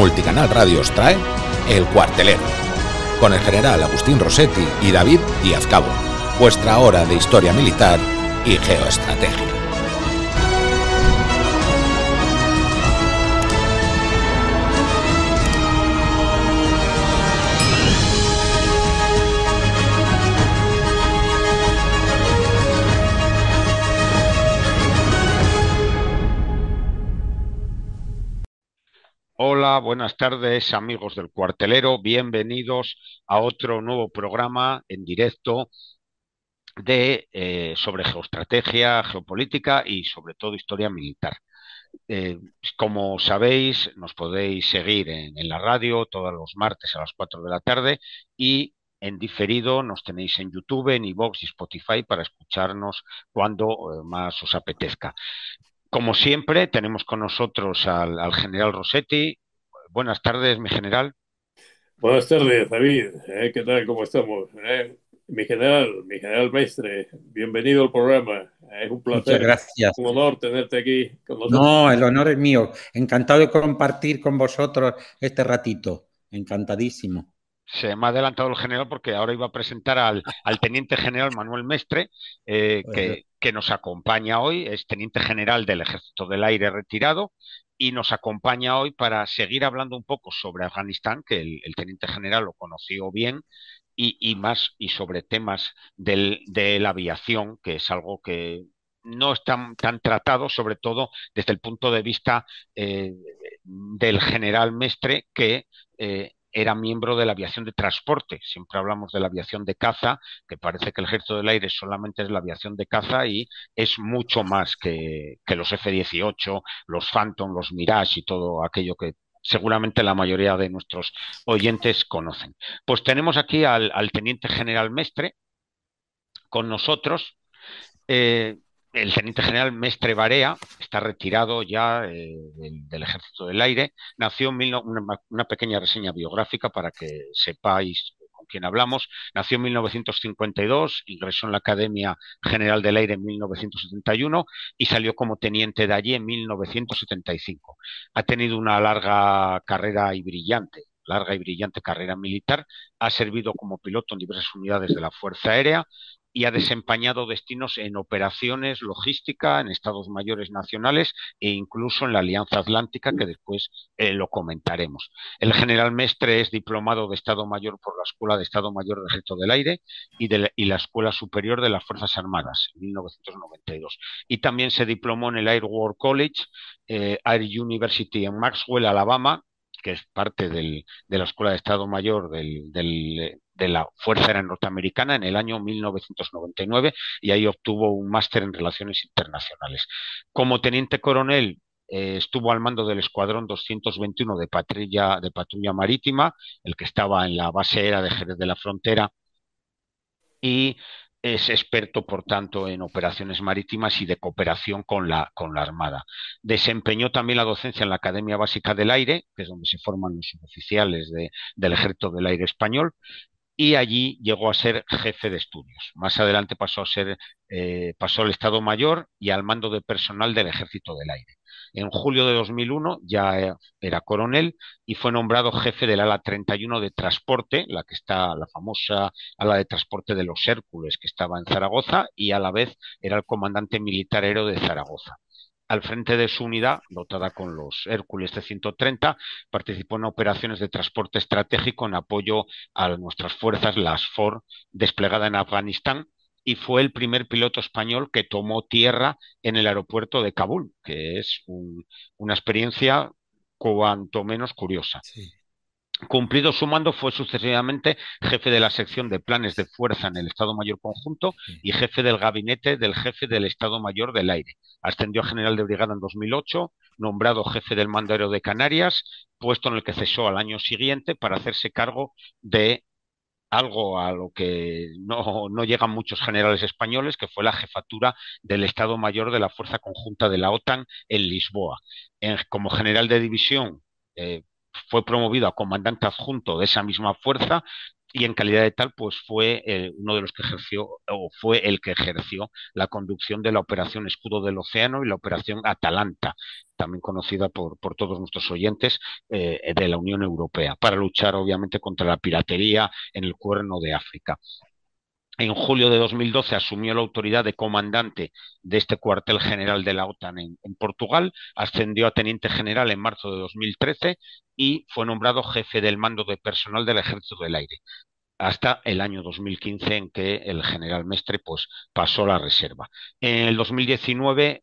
Multicanal Radio trae El Cuartelero, con el general Agustín Rossetti y David Díaz Cabo, vuestra hora de historia militar y geoestratégica. Hola, buenas tardes amigos del cuartelero, bienvenidos a otro nuevo programa en directo de, eh, sobre geoestrategia, geopolítica y sobre todo historia militar. Eh, como sabéis, nos podéis seguir en, la radio todos los martes a las 4 de la tarde y en diferido, nos tenéis en YouTube, en iVoox y Spotify para escucharnos cuando eh, más os apetezca. Como siempre, tenemos con nosotros al, al general Rossetti, Buenas tardes, mi general. Buenas tardes, David. Eh, ¿Qué tal? ¿Cómo estamos? Eh, mi general, mi general maestre. bienvenido al programa. Eh, es un placer. Muchas gracias. Un honor tenerte aquí con nosotros. No, el honor es mío. Encantado de compartir con vosotros este ratito. Encantadísimo se me ha adelantado el general porque ahora iba a presentar al, teniente general Manuel Mestre, eh, pues que, nos acompaña hoy, es teniente general del Ejército del Aire retirado, y nos acompaña hoy para seguir hablando un poco sobre Afganistán, que el, teniente general lo conoció bien, y, más, y sobre temas de la aviación, que es algo que no están tan, tratado, sobre todo desde el punto de vista eh, del general Mestre, que eh, era miembro de la aviación de transporte. Siempre hablamos de la aviación de caza, que parece que el ejército del aire solamente es la aviación de caza y es mucho más que, los F-18, los Phantom, los Mirage y todo aquello que seguramente la mayoría de nuestros oyentes conocen. Pues tenemos aquí al, teniente general Mestre con nosotros. Eh, el teniente general Mestre Barea, está retirado ya eh, del, Ejército del Aire, nació en una, pequeña reseña biográfica para que sepáis con quién hablamos, nació en 1952, ingresó en la Academia General del Aire en 1971 y salió como teniente de allí en 1975. Ha tenido una larga carrera y brillante larga y brillante carrera militar, ha servido como piloto en diversas unidades de la Fuerza Aérea, y ha desempeñado destinos en operaciones logística, en estados mayores nacionales e incluso en la Alianza Atlántica, que después eh, lo comentaremos. El general Mestre es diplomado de Estado Mayor por la Escuela de Estado Mayor de Ejército del Aire y, de la, Escuela Superior de las Fuerzas Armadas en 1992. Y también se diplomó en el Air War College, eh, Air University en Maxwell, Alabama, que es parte de la Escuela de Estado Mayor de la Fuerza Aérea Norteamericana en el año 1999 y ahí obtuvo un máster en Relaciones Internacionales. Como teniente coronel eh, estuvo al mando del Escuadrón 221 de patrulla, de patrulla marítima, el que estaba en la base aérea de Jerez de la Frontera, y es experto, por tanto, en operaciones marítimas y de cooperación con la, con la Armada. Desempeñó también la docencia en la Academia Básica del Aire, que es donde se forman los oficiales del Ejército del Aire Español, y allí llegó a ser jefe de estudios. Más adelante pasó a ser, eh, pasó al Estado Mayor y al mando de personal del Ejército del Aire. En julio de 2001 ya eh, era coronel y fue nombrado jefe del ala 31 de transporte, la que está la famosa ala de transporte de los Hércules que estaba en Zaragoza y a la vez era el comandante militar de Zaragoza al frente de su unidad, dotada con los Hércules C-130, participó en operaciones de transporte estratégico en apoyo a nuestras fuerzas, las FOR, desplegada en Afganistán, y fue el primer piloto español que tomó tierra en el aeropuerto de Kabul, que es una experiencia cuanto menos curiosa. Cumplido su mando, fue sucesivamente jefe de la sección de planes de fuerza en el Estado Mayor Conjunto y jefe del gabinete del jefe del Estado Mayor del Aire. Ascendió a general de brigada en 2008, nombrado jefe del mando aéreo de Canarias, puesto en el que cesó al año siguiente para hacerse cargo de algo a lo que no, llegan muchos generales españoles, que fue la jefatura del Estado Mayor de la Fuerza Conjunta de la OTAN en Lisboa. como general de división eh, fue promovido a comandante adjunto de esa misma fuerza y en calidad de tal, pues fue eh, uno de los que ejerció, o fue el que ejerció la conducción de la Operación Escudo del Océano y la Operación Atalanta, también conocida por, todos nuestros oyentes, eh, de la Unión Europea, para luchar obviamente contra la piratería en el cuerno de África. En julio de 2012 asumió la autoridad de comandante de este cuartel general de la OTAN en, Portugal, ascendió a teniente general en marzo de 2013 y fue nombrado jefe del mando de personal del Ejército del Aire, hasta el año 2015 en que el general Mestre pues, pasó la reserva. En el 2019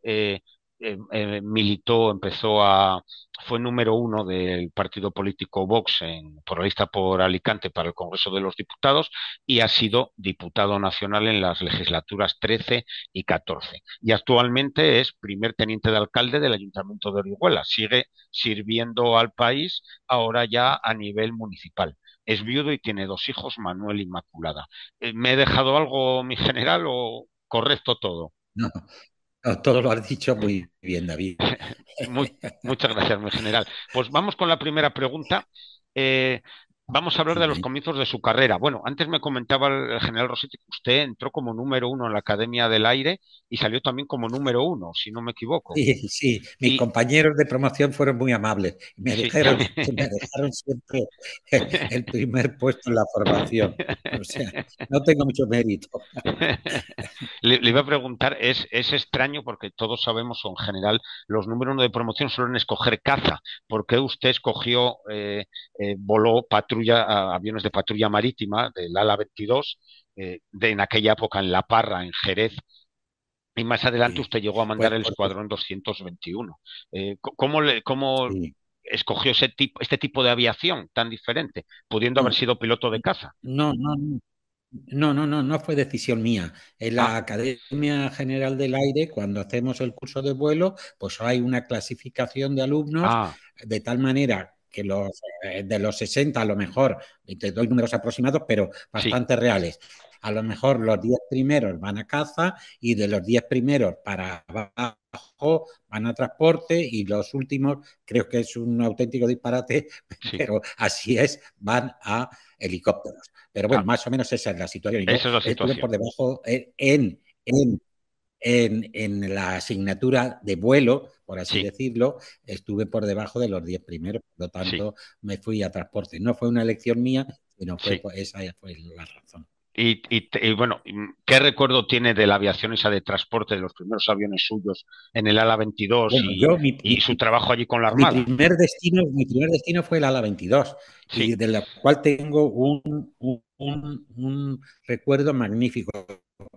eh, eh, militó, empezó a, fue número uno del partido político Vox en, por la lista por Alicante para el Congreso de los Diputados y ha sido diputado nacional en las legislaturas 13 y 14. Y actualmente es primer teniente de alcalde del Ayuntamiento de Orihuela. Sigue sirviendo al país ahora ya a nivel municipal. Es viudo y tiene dos hijos, Manuel Inmaculada. Eh, ¿Me he dejado algo, mi general, o correcto todo? No, todo lo has dicho muy bien, David. muchas gracias, muy general. Pues vamos con la primera pregunta. Eh, Vamos a hablar de los comienzos de su carrera. Bueno, antes me comentaba el general Rosetti que usted entró como número uno en la Academia del Aire y salió también como número uno, si no me equivoco. Sí, mis compañeros de promoción fueron muy amables. Me dejaron, siempre el primer puesto en la formación. O sea, no tengo mucho mérito. Le, iba a preguntar, es, es extraño porque todos sabemos, o en general, los números uno de promoción suelen escoger caza. ¿Por qué usted escogió, eh, eh, voló, patrulla? aviones de patrulla marítima del ala 22, eh, de en aquella época en La Parra, en Jerez, y más adelante usted llegó a mandar el escuadrón 221. Eh, ¿Cómo, le, cómo escogió ese tipo, este tipo de aviación tan diferente, pudiendo haber sido piloto de caza? No, no, no. No, no, fue decisión mía. En la ah. Academia General del Aire, cuando hacemos el curso de vuelo, pues hay una clasificación de alumnos ah. de tal manera los eh, de los 60 a lo mejor, te doy números aproximados, pero bastante reales. A lo mejor los 10 primeros van a caza y de los 10 primeros para abajo van a transporte y los últimos, creo que es un auténtico disparate, pero así es, van a helicópteros. Pero bueno, ah. más o menos esa es la situación. es por debajo eh, en, en en, la asignatura de vuelo, por así decirlo, estuve por debajo de los 10 primeros, por lo tanto me fui a transporte. No fue una elección mía, sino esa fue la razón. Y, bueno, ¿qué recuerdo tiene de la aviación esa de transporte de los primeros aviones suyos en el ala 22 y, y, su trabajo allí con la Armada? Mi primer destino, fue el ala 22, del y de la cual tengo un, un, recuerdo magnífico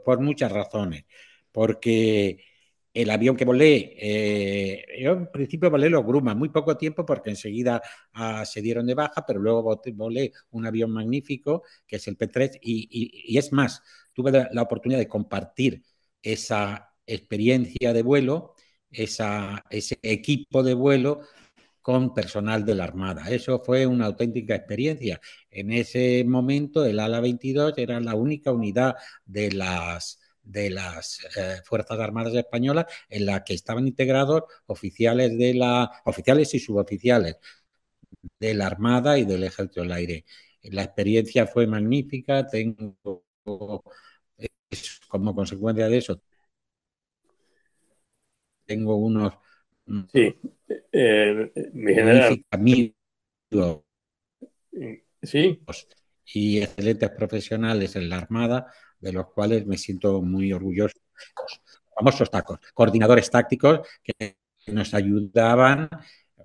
por muchas razones porque el avión que volé, eh, yo en principio volé los grumas muy poco tiempo porque enseguida ah, se dieron de baja, pero luego volé un avión magnífico que es el P3 y, es más, tuve la, oportunidad de compartir esa experiencia de vuelo, ese equipo de vuelo con personal de la Armada. Eso fue una auténtica experiencia. En ese momento el ala 22 era la única unidad de las de las eh, Fuerzas Armadas Españolas en la que estaban integrados oficiales de la oficiales y suboficiales de la Armada y del Ejército del Aire. La experiencia fue magnífica, tengo como consecuencia de eso tengo unos sí eh, sí y excelentes profesionales en la armada de los cuales me siento muy orgulloso. Los famosos tacos, coordinadores tácticos que nos ayudaban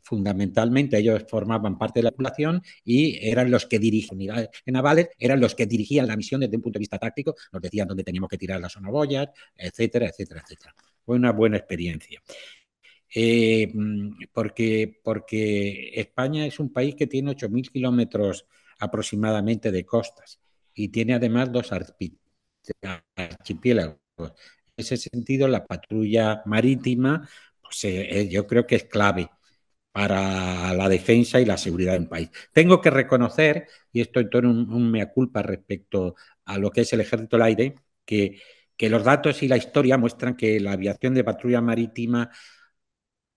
fundamentalmente ellos formaban parte de la población y eran los que dirigían unidades navales, eran los que dirigían la misión desde un punto de vista táctico, nos decían dónde teníamos que tirar las sonoboyas, etcétera, etcétera, etcétera. Fue una buena experiencia. Eh, porque, porque España es un país que tiene 8.000 kilómetros aproximadamente de costas y tiene además dos arpi este, archipiélago. En ese sentido, la patrulla marítima, pues, eh, eh, yo creo que es clave para la defensa y la seguridad del país. Tengo que reconocer, y esto entonces un, mea culpa respecto a lo que es el ejército del aire, que, que los datos y la historia muestran que la aviación de patrulla marítima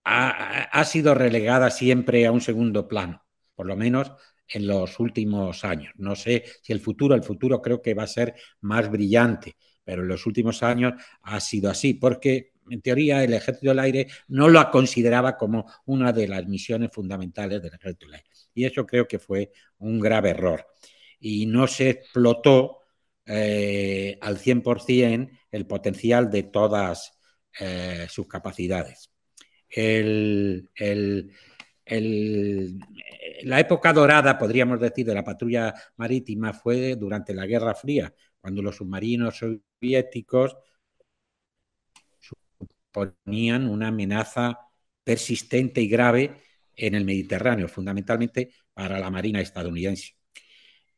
ha, ha sido relegada siempre a un segundo plano, por lo menos en los últimos años. No sé si el futuro, el futuro creo que va a ser más brillante, pero en los últimos años ha sido así, porque en teoría el Ejército del Aire no lo consideraba como una de las misiones fundamentales del Ejército del Aire. Y eso creo que fue un grave error. Y no se explotó eh, al 100% el potencial de todas eh, sus capacidades. El, el, la época dorada, podríamos decir, de la patrulla marítima fue durante la Guerra Fría, cuando los submarinos soviéticos suponían una amenaza persistente y grave en el Mediterráneo, fundamentalmente para la Marina estadounidense.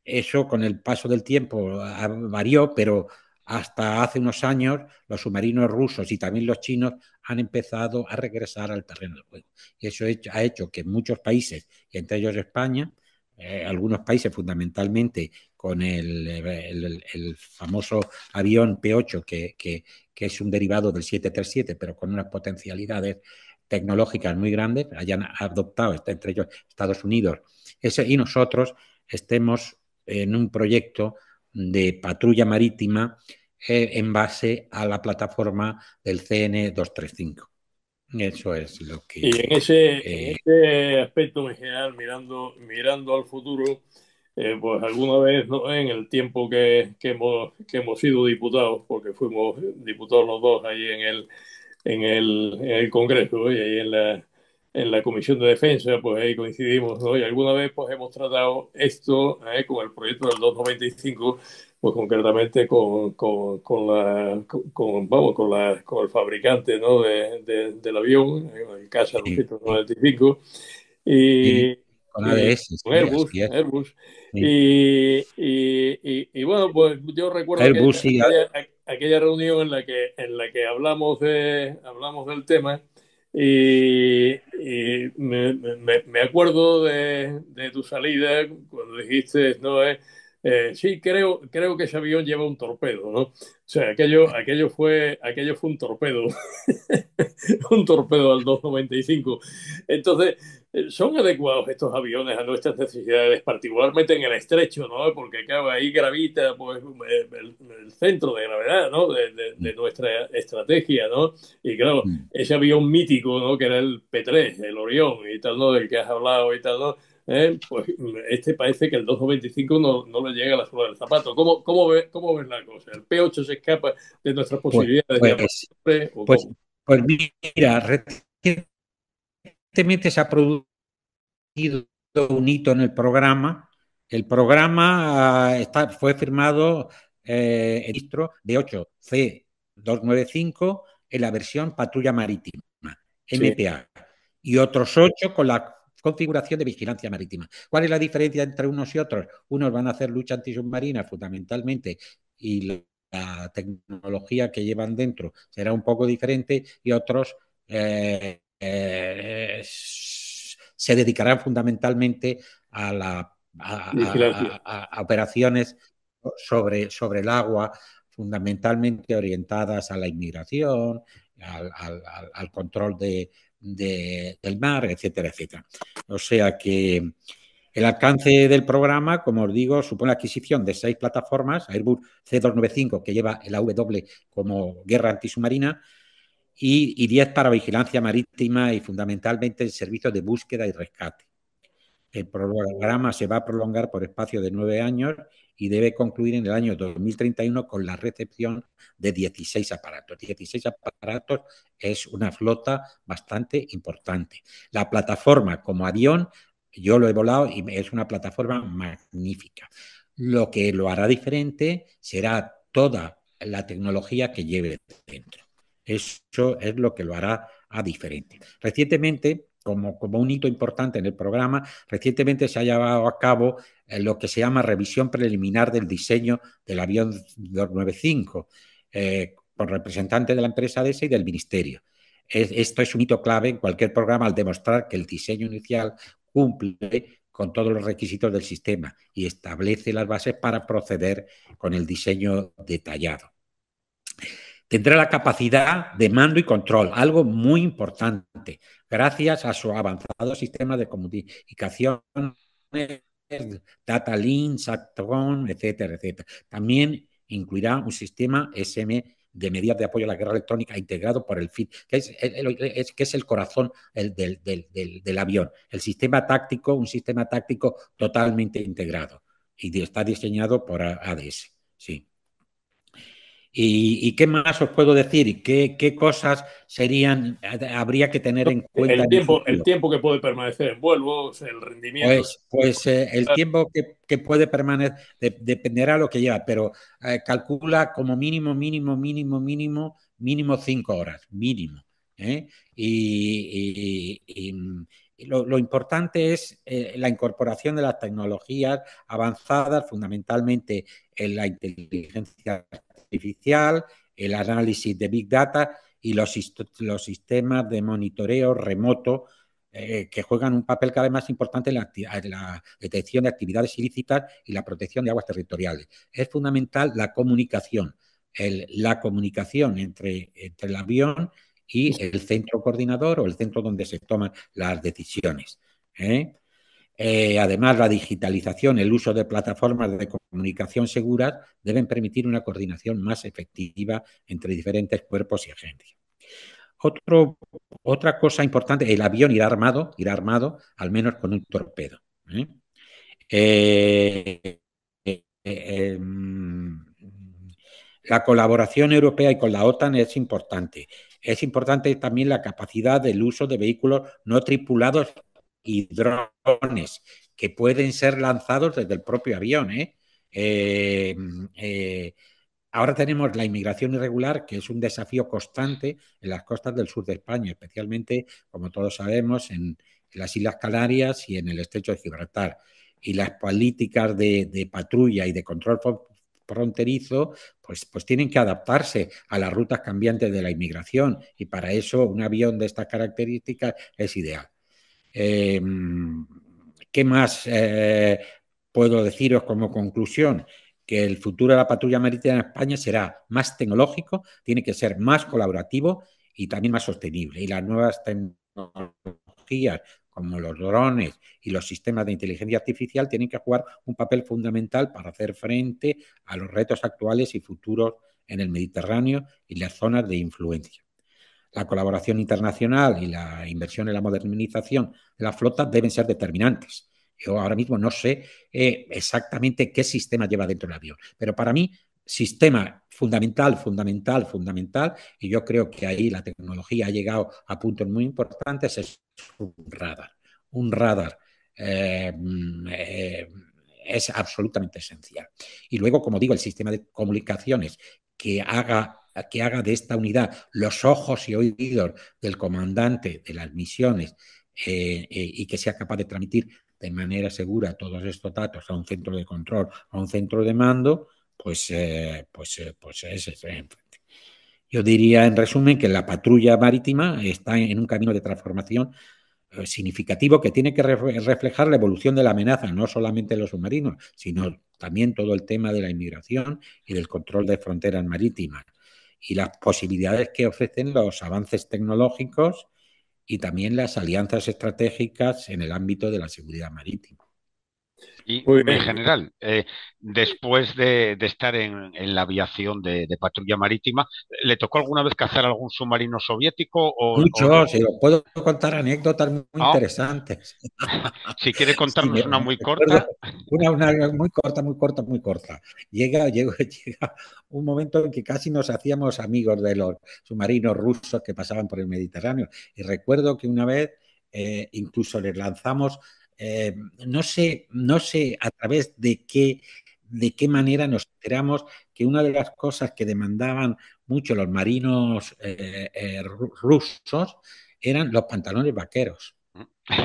Eso con el paso del tiempo ah, varió, pero hasta hace unos años, los submarinos rusos y también los chinos han empezado a regresar al terreno del juego. Y eso ha hecho que muchos países, y entre ellos España, eh, algunos países fundamentalmente con el, famoso avión P8, que, es un derivado del 737, pero con unas potencialidades tecnológicas muy grandes, hayan adoptado, este, entre ellos Estados Unidos, y nosotros estemos en un proyecto de patrulla marítima eh, en base a la plataforma del CN235. Eso es lo que... Y en eh, ese, aspecto en general, mirando, mirando al futuro, eh, pues alguna vez ¿no? en el tiempo que, que, hemos, que hemos sido diputados, porque fuimos diputados los dos ahí en el, en el, en el Congreso y ahí en la, en la Comisión de Defensa, pues ahí coincidimos, ¿no? Y alguna vez pues hemos tratado esto como ¿eh? con el proyecto del 295, pues concretamente con, con, con la, vamos, con, la, con el fabricante, ¿no? del avión, ¿eh? el Casa 295, y... con Airbus, Y, y, y, bueno, pues yo recuerdo aquella, reunión en la que en la que hablamos de hablamos del tema y, me, me, me, acuerdo de, de, tu salida cuando dijiste, no eh, eh, sí, creo, creo que ese avión lleva un torpedo, ¿no? O sea, aquello, aquello, fue, aquello fue un torpedo, un torpedo al 295. Entonces, eh, ¿son adecuados estos aviones a nuestras necesidades, particularmente en el estrecho, ¿no? Porque claro, ahí gravita pues, el, centro de gravedad, ¿no? De, de, nuestra estrategia, ¿no? Y claro, mm. ese avión mítico, ¿no? Que era el P3, el Orión y tal, ¿no? Del que has hablado y tal, ¿no? ¿eh? pues este parece que el 2,95 no, no le llega a la suela del zapato. ¿Cómo, cómo, ¿Cómo ves la cosa? ¿El P8 se escapa de nuestras pues, posibilidades? Pues, pues, pues, mira, recientemente se ha producido un hito en el programa. El programa ah, está, fue firmado eh, el registro de 8C295 en la versión patrulla marítima, MPA, y otros 8 con la configuración de vigilancia marítima. ¿Cuál es la diferencia entre unos y otros? Unos van a hacer lucha antisubmarina fundamentalmente y la, tecnología que llevan dentro será un poco diferente y otros eh, eh, se dedicarán fundamentalmente a, la, operaciones sobre, sobre el agua, fundamentalmente orientadas a la inmigración, al control de, de, del mar, etcétera, etcétera. O sea que el alcance del programa, como os digo, supone la adquisición de seis plataformas, Airbus C295, que lleva el AW como guerra antisubmarina, y, diez 10 para vigilancia marítima y fundamentalmente el servicio de búsqueda y rescate. El programa se va a prolongar por espacio de nueve años y debe concluir en el año 2031 con la recepción de 16 aparatos. 16 aparatos es una flota bastante importante. La plataforma como avión, yo lo he volado y es una plataforma magnífica. Lo que lo hará diferente será toda la tecnología que lleve dentro. Eso es lo que lo hará a diferente. Recientemente como, un hito importante en el programa, recientemente se ha llevado a cabo eh, lo que se llama revisión preliminar del diseño del avión 295, eh, con representantes de la empresa ese y del Ministerio. esto es un hito clave en cualquier programa al demostrar que el diseño inicial cumple con todos los requisitos del sistema y establece las bases para proceder con el diseño detallado. Tendrá la capacidad de mando y control, algo muy importante, gracias a su avanzado sistema de comunicación Data Link, Satron, etcétera, etcétera. También incluirá un sistema SM de medidas de apoyo a la guerra electrónica integrado por el FIT, que es, que es el corazón del, del, avión. El sistema táctico, un sistema táctico totalmente integrado y está diseñado por ADS. Sí. ¿Y, qué más os puedo decir? qué, cosas serían, habría que tener en cuenta? El tiempo, el, tiempo que puede permanecer en vuelvo, el rendimiento. Pues, pues eh, el tiempo que, puede permanecer dependerá de lo que lleva, pero eh, calcula como mínimo, mínimo, mínimo, mínimo, mínimo cinco horas, mínimo. ¿eh? y, lo, importante es la incorporación de las tecnologías avanzadas, fundamentalmente en la inteligencia artificial, el análisis de Big Data y los, sistemas de monitoreo remoto eh, que juegan un papel cada vez más importante en la, detección de actividades ilícitas y la protección de aguas territoriales. Es fundamental la comunicación, la comunicación entre, el avión y el centro coordinador o el centro donde se toman las decisiones. ¿eh? Eh, además, la digitalización, el uso de plataformas de comunicación seguras deben permitir una coordinación más efectiva entre diferentes cuerpos y agencias. Otro, otra cosa importante, el avión irá armado, irá armado al menos con un torpedo. ¿eh? Eh, mm, la colaboración europea y con la OTAN es importante. Es importante también la capacidad del uso de vehículos no tripulados y drones que pueden ser lanzados desde el propio avión. ¿eh? Eh, mm, eh, ahora tenemos la inmigración irregular, que es un desafío constante en las costas del sur de España, especialmente, como todos sabemos, en, las Islas Canarias y en el estrecho de Gibraltar. Y las políticas de, de patrulla y de control fronterizo, pues, pues tienen que adaptarse a las rutas cambiantes de la inmigración y para eso un avión de estas características es ideal. Em, ¿Qué más eh, puedo deciros como conclusión? Que el futuro de la patrulla marítima en España será más tecnológico, tiene que ser más colaborativo y también más sostenible. Y las nuevas tecnologías como los drones y los sistemas de inteligencia artificial tienen que jugar un papel fundamental para hacer frente a los retos actuales y futuros en el Mediterráneo y las zonas de influencia la colaboración internacional y la inversión en la modernización de la flota deben ser determinantes. Yo ahora mismo no sé eh, exactamente qué sistema lleva dentro del avión, pero para mí sistema fundamental, fundamental, fundamental, y yo creo que ahí la tecnología ha llegado a puntos muy importantes, es un radar. Un radar eh, mm, eh, es absolutamente esencial. Y luego, como digo, el sistema de comunicaciones que haga que haga de esta unidad los ojos y oídos del comandante de las misiones eh, eh, y que sea capaz de transmitir de manera segura todos estos datos a un centro de control, a un centro de mando, pues, eh, pues, eh, pues ese es. Yo diría, en resumen, que la patrulla marítima está en un camino de transformación significativo que tiene que reflejar la evolución de la amenaza, no solamente los submarinos, sino también todo el tema de la inmigración y del control de fronteras marítimas y las posibilidades que ofrecen los avances tecnológicos y también las alianzas estratégicas en el ámbito de la seguridad marítima. Y en general, eh, después de, estar en, la aviación de, patrulla marítima, ¿le tocó alguna vez cazar algún submarino soviético? O, Mucho, puedo contar anécdotas muy ah. interesantes. Si quiere contarnos una muy corta. Una, muy corta, muy corta, muy corta. Llega, llega un momento en que casi nos hacíamos amigos de los submarinos rusos que pasaban por el Mediterráneo. Y recuerdo que una vez eh, incluso les lanzamos eh, no, sé, no sé a través de qué, de qué manera nos enteramos que una de las cosas que demandaban mucho los marinos eh, eh, rusos eran los pantalones vaqueros.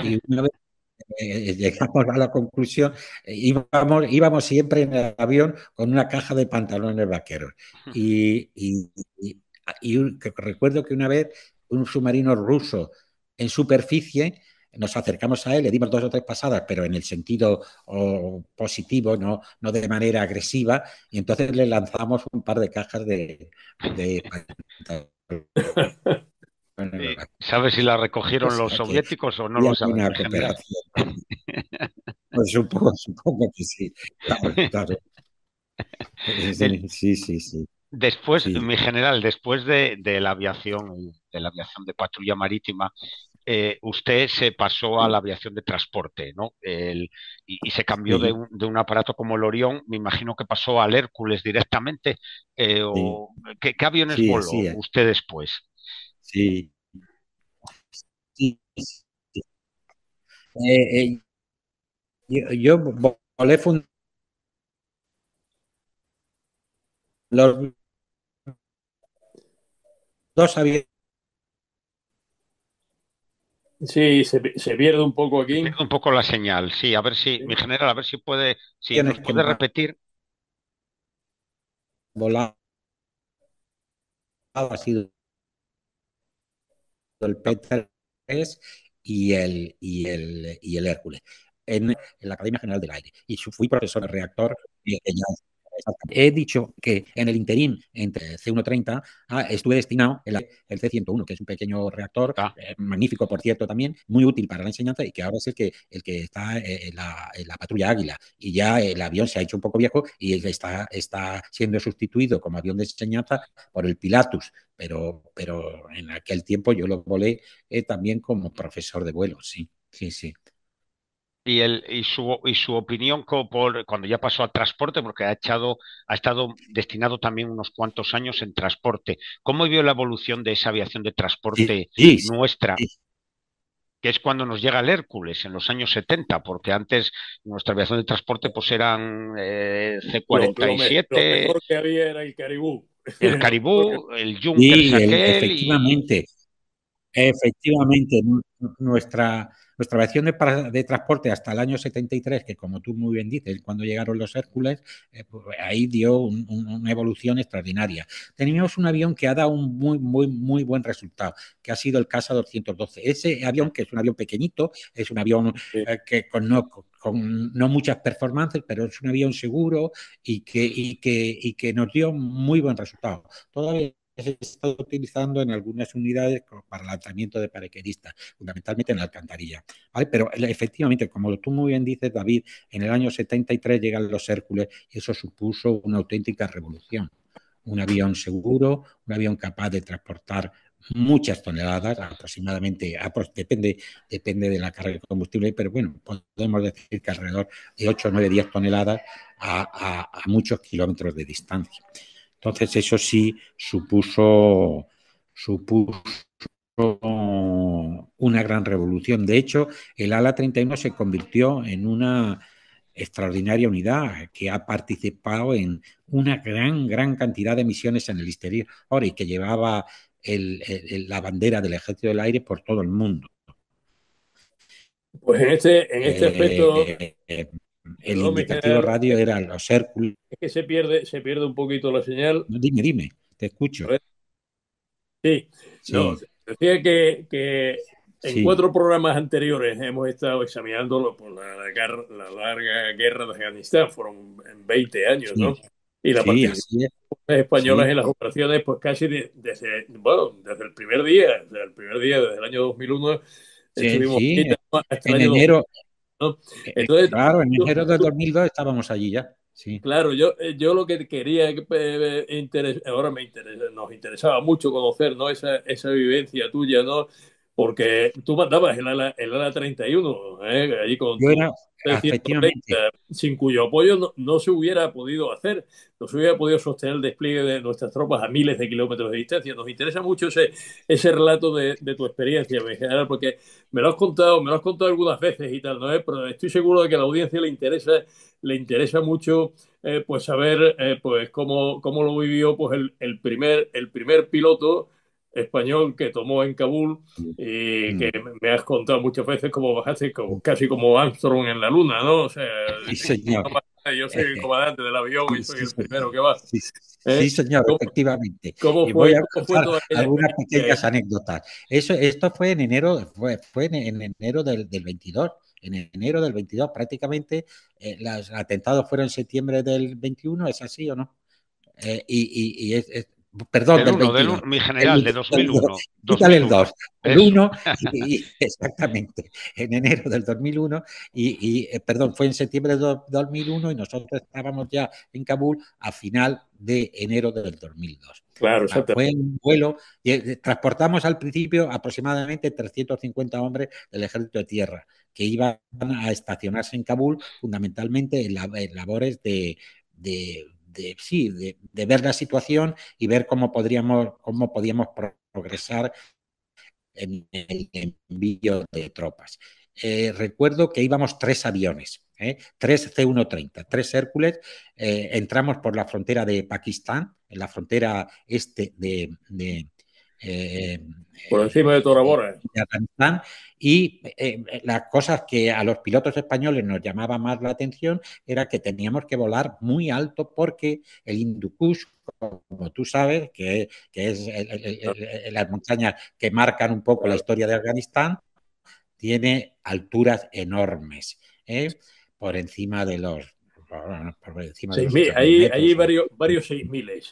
Y una vez llegamos a la conclusión, íbamos, íbamos siempre en el avión con una caja de pantalones vaqueros. Y, recuerdo que una vez un submarino ruso en superficie nos acercamos a él, le dimos dos o tres pasadas, pero en el sentido positivo, no, no de manera agresiva, y entonces le lanzamos un par de cajas de... de... ¿Sabes si la recogieron pues los soviéticos o no lo sabemos? pues supongo, supongo, que sí. Sí, sí, sí. Después, mi general, después de, de, la aviación, de la aviación de patrulla marítima, eh, usted se pasó a la aviación de transporte, ¿no? y, se cambió de, un, aparato como el Orión, me imagino que pasó al Hércules directamente. Eh, ¿qué, aviones voló usted después? Sí. Eh, yo, volé los dos Sí, se, pierde un poco aquí. Se pierde un poco la señal, sí. A ver si, mi general, a ver si puede, si nos puede repetir. Volado ha sido el Petra y el, y el, y el Hércules en, la Academia General del Aire. Y fui profesor eh, de reactor. Y, He dicho que en el interín entre C130 ah, estuve destinado el, C101, que es un pequeño reactor, ah. eh, magnífico por cierto también, muy útil para la enseñanza y que ahora es el que, el que está eh, en la, patrulla Águila. Y ya el avión se ha hecho un poco viejo y está, está siendo sustituido como avión de enseñanza por el Pilatus, pero, pero en aquel tiempo yo lo volé eh, también como profesor de vuelo, sí, sí, sí y, y, su, y su opinión por, cuando ya pasó a transporte, porque ha, echado, ha estado destinado también unos cuantos años en transporte. ¿Cómo vio la evolución de esa aviación de transporte nuestra? que es cuando nos llega el Hércules en los años 70, porque antes nuestra aviación de transporte pues eran C-47. Lo, el Caribú. El Caribú, el aquel... efectivamente, efectivamente, nuestra, nuestra versión de, transporte hasta el año 73, que como tú muy bien dices, cuando llegaron los Hércules, eh, pues, ahí dio una evolución extraordinaria. Teníamos un avión que ha dado un muy, muy, muy buen resultado, que ha sido el Casa 212. Ese avión, que es un avión pequeñito, es un avión eh, que con, no, con no muchas performances, pero es un avión seguro y que, y que, y que nos dio muy buen resultado. Todavía se está utilizando en algunas unidades para lanzamiento de parequeristas fundamentalmente en la alcantarilla. Pero eh, efectivamente, como tú muy bien dices, David, en el año 73 llegan los Hércules y eso supuso una auténtica revolución. Un avión seguro, un avión capaz de transportar muchas toneladas, aproximadamente, depende, depende de la carga de combustible, pero bueno, podemos decir que alrededor de 8, 9, 10 toneladas a muchos kilómetros de distancia. Entonces, eso sí supuso, supuso una gran revolución. De hecho, el ala 31 se convirtió en una extraordinaria unidad que ha participado en una gran, gran cantidad de misiones en el exterior y que llevaba la bandera del Ejército del Aire por todo el mundo. Pues en este, en este eh, aspecto... Eh, eh, el indicativo radio era los círculos. Es que se pierde, se pierde un poquito la señal. dime, dime, te escucho. Sí, decía que, que en cuatro programas anteriores hemos estado examinando por la, larga guerra de Afganistán, fueron 20 años, ¿no? Y la participación españolas en las operaciones, pues casi desde, bueno, desde el primer día, desde el primer día, desde el año 2001, estuvimos sí. en enero, eh, eh, Entonces, claro, en enero de 2002 estábamos allí ya. Claro, yo, eh, yo lo que quería, ahora me nos interesaba mucho conocer ¿no? esa, esa vivencia tuya, ¿no? porque tú mandabas el ala, el ala 31, eh, con 330, sin cuyo apoyo no, se hubiera podido hacer, no se hubiera podido sostener el despliegue de nuestras tropas a miles de kilómetros de distancia. Nos interesa mucho ese, ese relato de, tu experiencia, general, porque me lo has contado, me lo has contado algunas veces y tal, ¿no? Eh, pero estoy seguro de que a la audiencia le interesa, le interesa mucho eh, pues saber pues cómo, cómo lo vivió pues el, el primer, el primer piloto español que tomó en Kabul y mm. que me has contado muchas veces cómo bajaste como, casi como Armstrong en la luna, ¿no? sí, señor. yo soy el eh, eh. comandante del avión y soy el primero que va. Sí, ¿Eh? señor, efectivamente. ¿cómo voy a contar algunas pequeñas anécdotas. Eso, esto fue en enero, fue, fue en, enero del, 22 en enero del 22 prácticamente. los atentados fueron en septiembre del 21, ¿es así o no? y, y, y es, perdón, del, mi general, de 2001. el 1, ¿Eh? exactamente, en enero del 2001, y, eh, perdón, fue en septiembre del 2001 y nosotros estábamos ya en Kabul a final de enero del 2002. Claro, exactamente. Fue un vuelo, y, eh, transportamos al principio aproximadamente 350 hombres del ejército de tierra que iban a estacionarse en Kabul fundamentalmente en, labores de de, sí, de, ver la situación y ver cómo podríamos, cómo podíamos progresar en el envío de tropas. Eh, recuerdo que íbamos tres aviones, ¿eh? tres C-130, tres Hércules. Eh, entramos por la frontera de Pakistán, en la frontera este de eh, por encima de Torabora. Eh, y eh, las cosas que a los pilotos españoles nos llamaba más la atención era que teníamos que volar muy alto porque el Hindukush, como tú sabes, que, es las montañas que marcan un poco la historia de Afganistán, tiene alturas enormes. por encima de los hay, varios, varios 6.000,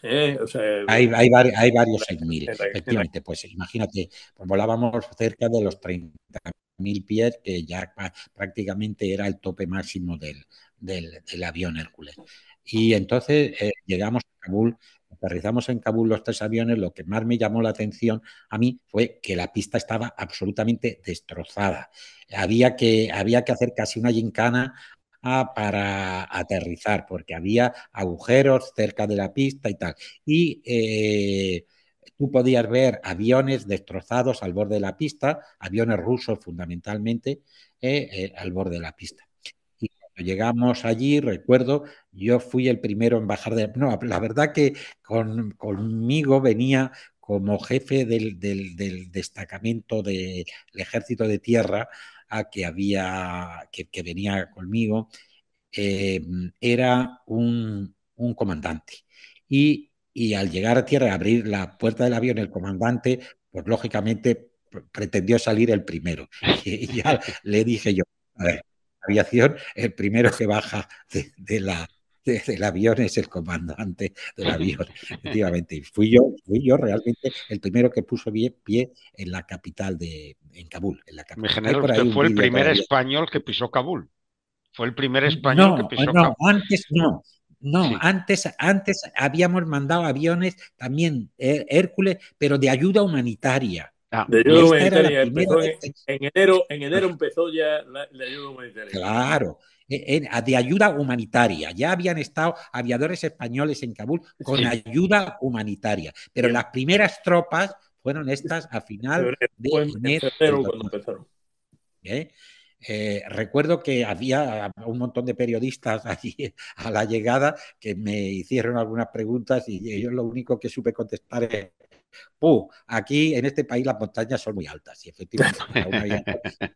hay, varios 6.000, efectivamente. Pues imagínate, pues volábamos cerca de los 30.000 pies, que ya prácticamente era el tope máximo del, avión Hércules. Y entonces eh, llegamos a Kabul, aterrizamos en Kabul los tres aviones. Lo que más me llamó la atención a mí fue que la pista estaba absolutamente destrozada. Había que, había que hacer casi una gincana Ah, para aterrizar, porque había agujeros cerca de la pista y tal. Y eh, tú podías ver aviones destrozados al borde de la pista, aviones rusos fundamentalmente, eh, eh, al borde de la pista. Y cuando llegamos allí, recuerdo, yo fui el primero en bajar de... No, la verdad que con, conmigo venía como jefe del, del, destacamento del ejército de tierra, que había, que, venía conmigo, em, era un, un comandante. Y, y, al llegar a tierra, abrir la puerta del avión, el comandante, pues lógicamente pretendió salir el primero. Y, ya le dije yo, a aviación, el primero que baja de, la, el avión es el comandante del avión, efectivamente. Fui yo, fui yo realmente el primero que puso pie en la capital de, en Kabul. En general, fue el primer español que pisó Kabul. Fue el primer español que pisó Kabul. No, antes no. antes, habíamos mandado aviones también Hércules, pero de ayuda humanitaria. Ah. de ayuda humanitaria. en, enero, en enero empezó ya la ayuda humanitaria. Claro, eh, de ayuda humanitaria. Ya habían estado aviadores españoles en Kabul con ayuda humanitaria, pero las primeras tropas fueron estas a final de enero. ¿Eh? Eh, recuerdo que había ah, un montón de periodistas allí a la llegada que me hicieron algunas preguntas y yo lo único que supe contestar es Puh, aquí en este país las montañas son muy altas y efectivamente el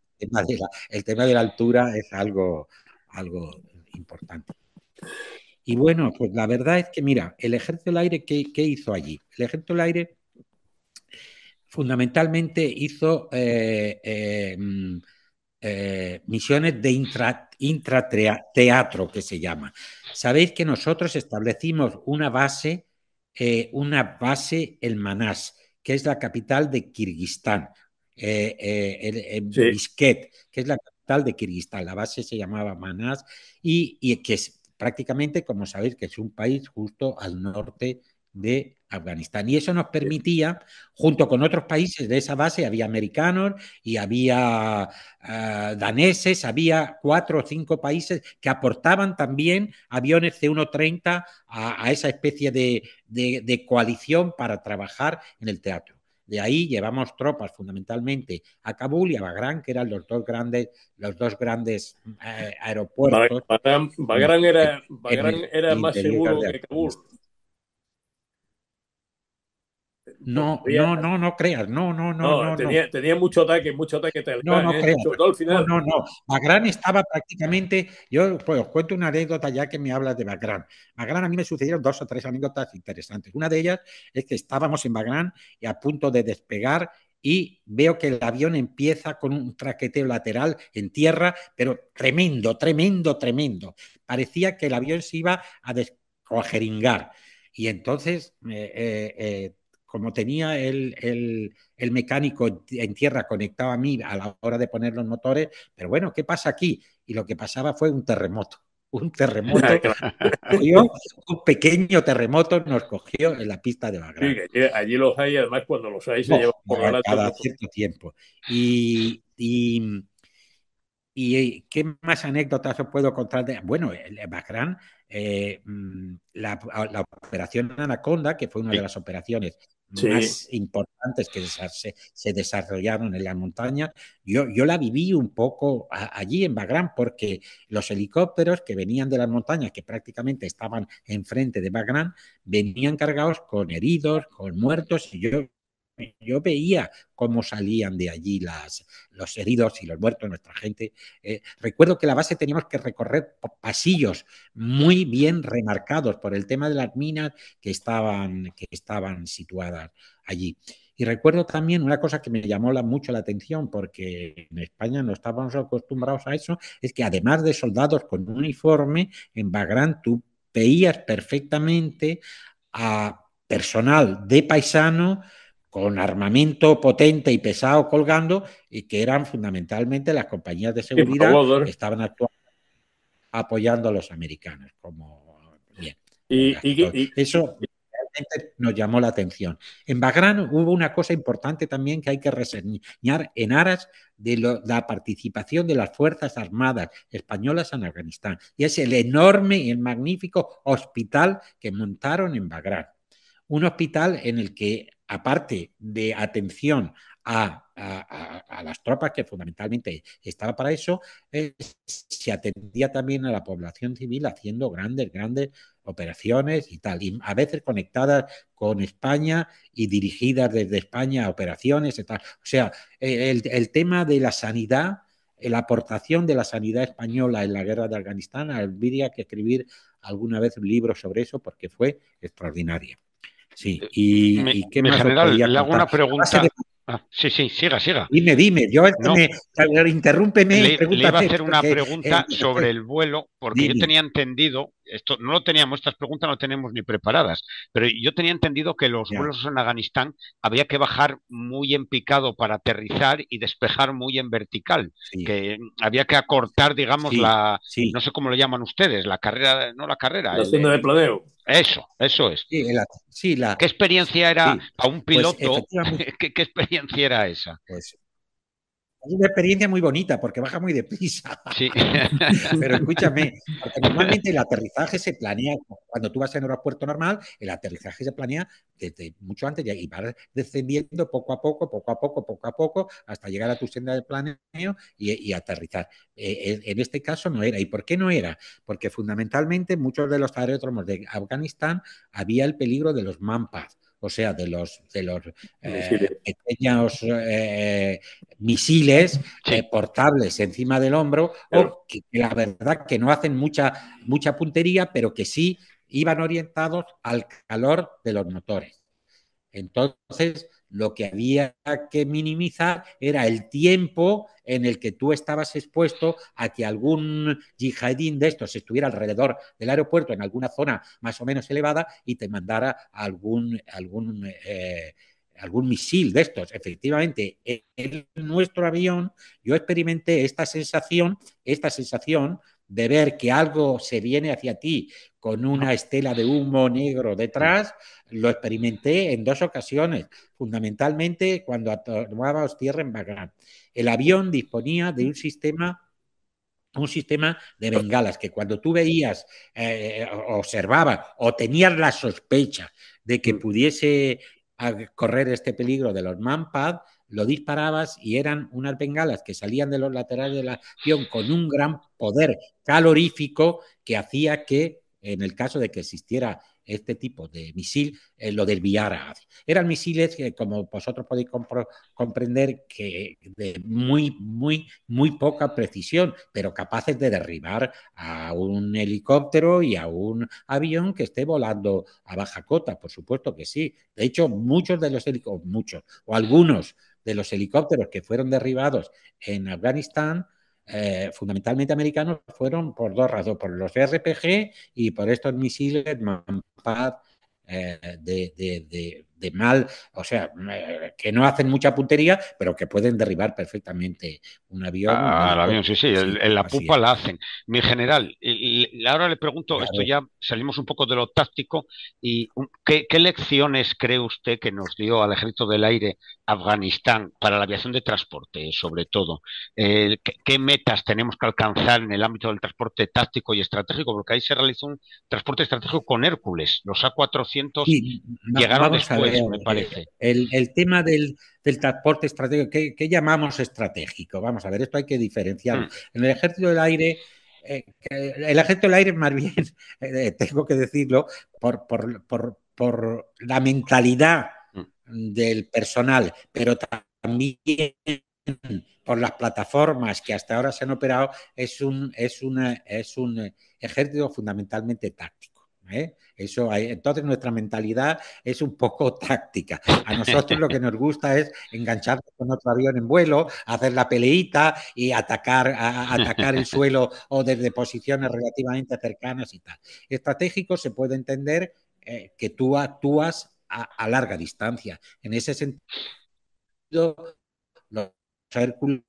tema, de la, altura es algo, algo importante. Y bueno, pues la verdad es que, mira, el Ejército del Aire, ¿qué, hizo allí? El Ejército del Aire fundamentalmente hizo eh, eh, mm, eh, misiones de intra, intrateatro, que se llama. Sabéis que nosotros establecimos una base, una base, el Manás, que es la capital de Kirguistán, en Bisket que es la capital de Kirguistán. La base se llamaba Manas y, que es prácticamente, como sabéis, que es un país justo al norte de Afganistán. Y eso nos permitía, junto con otros países de esa base, había americanos y había ah, daneses, había cuatro o cinco países que aportaban también aviones C-130 a, a, esa especie de coalición para trabajar en el teatro. De ahí llevamos tropas fundamentalmente a Kabul y a Bagrán, que eran los dos grandes, los dos grandes aeropuertos. Bagram era, era más seguro que Kabul. No, no, no, no creas, no, no, no. no, tenía, mucho ataque, mucho ataque. no, no, ¿eh? al final. no, no, estaba prácticamente, yo pues, os cuento una anécdota ya que me hablas de Magran. Magran a mí me sucedieron dos o tres anécdotas interesantes. Una de ellas es que estábamos en Magran y a punto de despegar y veo que el avión empieza con un traqueteo lateral en tierra, pero tremendo, tremendo, tremendo. Parecía que el avión se iba a descojeringar. Y entonces eh, eh, como tenía el, mecánico en tierra conectado a mí a la hora de poner los motores, pero bueno, ¿qué pasa aquí? Y lo que pasaba fue un terremoto. Un terremoto, un pequeño terremoto nos cogió en la pista de Bagrán. allí los hay, además cuando los hay se llevan por cada, cada cierto tiempo. Y, y, qué más anécdotas os puedo contar? De, bueno, el Bagrán eh, mm, la, la, operación Anaconda, que fue una de las operaciones más importantes que se, desarrollaron en las montañas. Yo, yo la viví un poco allí en Bagrán porque los helicópteros que venían de las montañas, que prácticamente estaban enfrente de Bagrán, venían cargados con heridos, con muertos. Y yo yo veía cómo salían de allí las, los heridos y los muertos, nuestra gente. Eh, recuerdo que la base teníamos que recorrer pasillos muy bien remarcados por el tema de las minas que estaban, que estaban situadas allí. Y recuerdo también una cosa que me llamó mucho la atención, porque en España no estábamos acostumbrados a eso, es que además de soldados con uniforme, en Bagrán tú veías perfectamente a personal de paisano con armamento potente y pesado colgando, y que eran fundamentalmente las compañías de seguridad que estaban actuando, apoyando a los americanos. Como, bien, y, eso realmente nos llamó la atención. En Bagrán hubo una cosa importante también que hay que reseñar en aras de la participación de las Fuerzas Armadas españolas en Afganistán, y es el enorme y el magnífico hospital que montaron en Bagrán un hospital en el que, aparte de atención a, las tropas, que fundamentalmente estaba para eso, eh, se atendía también a la población civil haciendo grandes, grandes operaciones y tal, y a veces conectadas con España y dirigidas desde España a operaciones y tal. O sea, eh, el, el tema de la sanidad, eh, la aportación de la sanidad española en la guerra de Afganistán, habría que escribir alguna vez un libro sobre eso porque fue extraordinaria. Sí, eh, y, qué me le hago una pregunta. Ah, sí, sí, siga, siga. Dime, dime, yo este no. me, interrúmpeme. Le, iba a hacer una pregunta sobre el vuelo, porque yo tenía entendido esto no lo teníamos, estas preguntas no teníamos ni preparadas, pero yo tenía entendido que los vuelos en Afganistán había que bajar muy en picado para aterrizar y despejar muy en vertical, que había que acortar, digamos, la, no sé cómo lo llaman ustedes, la carrera, no la carrera. La de Eso, eso es. la, ¿Qué experiencia era para un pues piloto? ¿qué, ¿Qué experiencia era esa? Pues, es una experiencia muy bonita porque baja muy deprisa. Sí. Pero escúchame, porque normalmente el aterrizaje se planea, cuando tú vas en aeropuerto normal, el aterrizaje se planea desde mucho antes y vas descendiendo poco a poco, poco a poco, poco a poco, hasta llegar a tu senda de planeo y, aterrizar. Eh, eh, en este caso no era. ¿Y por qué no era? Porque fundamentalmente muchos de los aeródromos de Afganistán había el peligro de los mampas o sea, de los, de los eh, pequeños eh, misiles eh, portables encima del hombro, o que, la verdad que no hacen mucha, mucha puntería, pero que sí iban orientados al calor de los motores. Entonces, lo que había que minimizar era el tiempo en el que tú estabas expuesto a que algún yihadín de estos estuviera alrededor del aeropuerto en alguna zona más o menos elevada y te mandara algún, algún, eh, algún misil de estos. Efectivamente, en nuestro avión yo experimenté esta sensación, esta sensación de ver que algo se viene hacia ti con una estela de humo negro detrás, lo experimenté en dos ocasiones, fundamentalmente cuando tomábamos tierra en Bagdad. El avión disponía de un sistema un sistema de bengalas que cuando tú veías, eh, observabas o tenías la sospecha de que mm. pudiese ah, correr este peligro de los manpads, lo disparabas y eran unas bengalas que salían de los laterales de la avión con un gran poder calorífico que hacía que, en el caso de que existiera este tipo de misil, eh, lo desviara Eran misiles que, como vosotros podéis comprender, que de muy, muy, muy poca precisión, pero capaces de derribar a un helicóptero y a un avión que esté volando a baja cota, por supuesto que sí. De hecho, muchos de los helicópteros, muchos, o algunos de los helicópteros que fueron derribados en Afganistán, eh, fundamentalmente americanos, fueron por dos razones, por los RPG y por estos misiles eh, de, de mal, o sea, que no hacen mucha puntería, pero que pueden derribar perfectamente un avión. Ah, el avión, sí, sí, en la pupa la hacen. Mi general, ahora le pregunto, esto ya salimos un poco de lo táctico, y ¿qué, lecciones cree usted que nos dio al ejército del aire Afganistán para la aviación de transporte, sobre todo? Eh, ¿qué, metas tenemos que alcanzar en el ámbito del transporte táctico y estratégico? Porque ahí se realizó un transporte estratégico con Hércules, los A400 llegaron después. El, tema del, transporte estratégico, ¿qué, llamamos estratégico? Vamos a ver, esto hay que diferenciarlo. Hmm. En el ejército del aire... Eh, el ejército del aire, más bien, eh, tengo que decirlo, por, la mentalidad hmm. del personal, pero también por las plataformas que hasta ahora se han operado, es un eh, ejército fundamentalmente táctico. ¿eh? Eso, entonces nuestra mentalidad es un poco táctica. A nosotros lo que nos gusta es engancharnos con otro avión en vuelo, hacer la peleita y atacar, atacar el suelo o desde posiciones relativamente cercanas y tal. Estratégico se puede entender eh, que tú actúas a, larga distancia. En ese sentido, los Hércules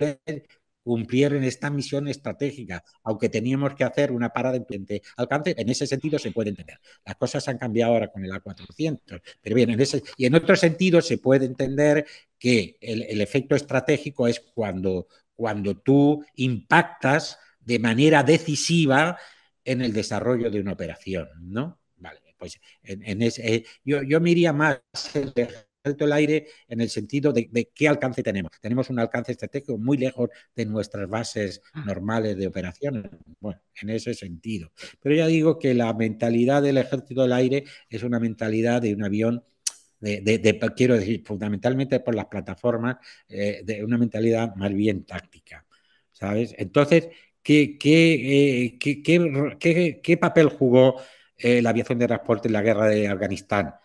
en esta misión estratégica, aunque teníamos que hacer una parada en frente alcance, en ese sentido se puede entender. Las cosas han cambiado ahora con el A400, pero bien, en ese, y en otro sentido se puede entender que el, efecto estratégico es cuando, cuando tú impactas de manera decisiva en el desarrollo de una operación, ¿no? Vale, pues en, ese, eh, yo, yo me iría más Ejército del aire en el sentido de, qué alcance tenemos. Tenemos un alcance estratégico muy lejos de nuestras bases ah. normales de operaciones. Bueno, en ese sentido. Pero ya digo que la mentalidad del ejército del aire es una mentalidad de un avión. De, quiero decir, fundamentalmente por las plataformas, eh, de una mentalidad más bien táctica, ¿sabes? Entonces, ¿qué, eh, papel jugó eh, la aviación de transporte en la guerra de Afganistán?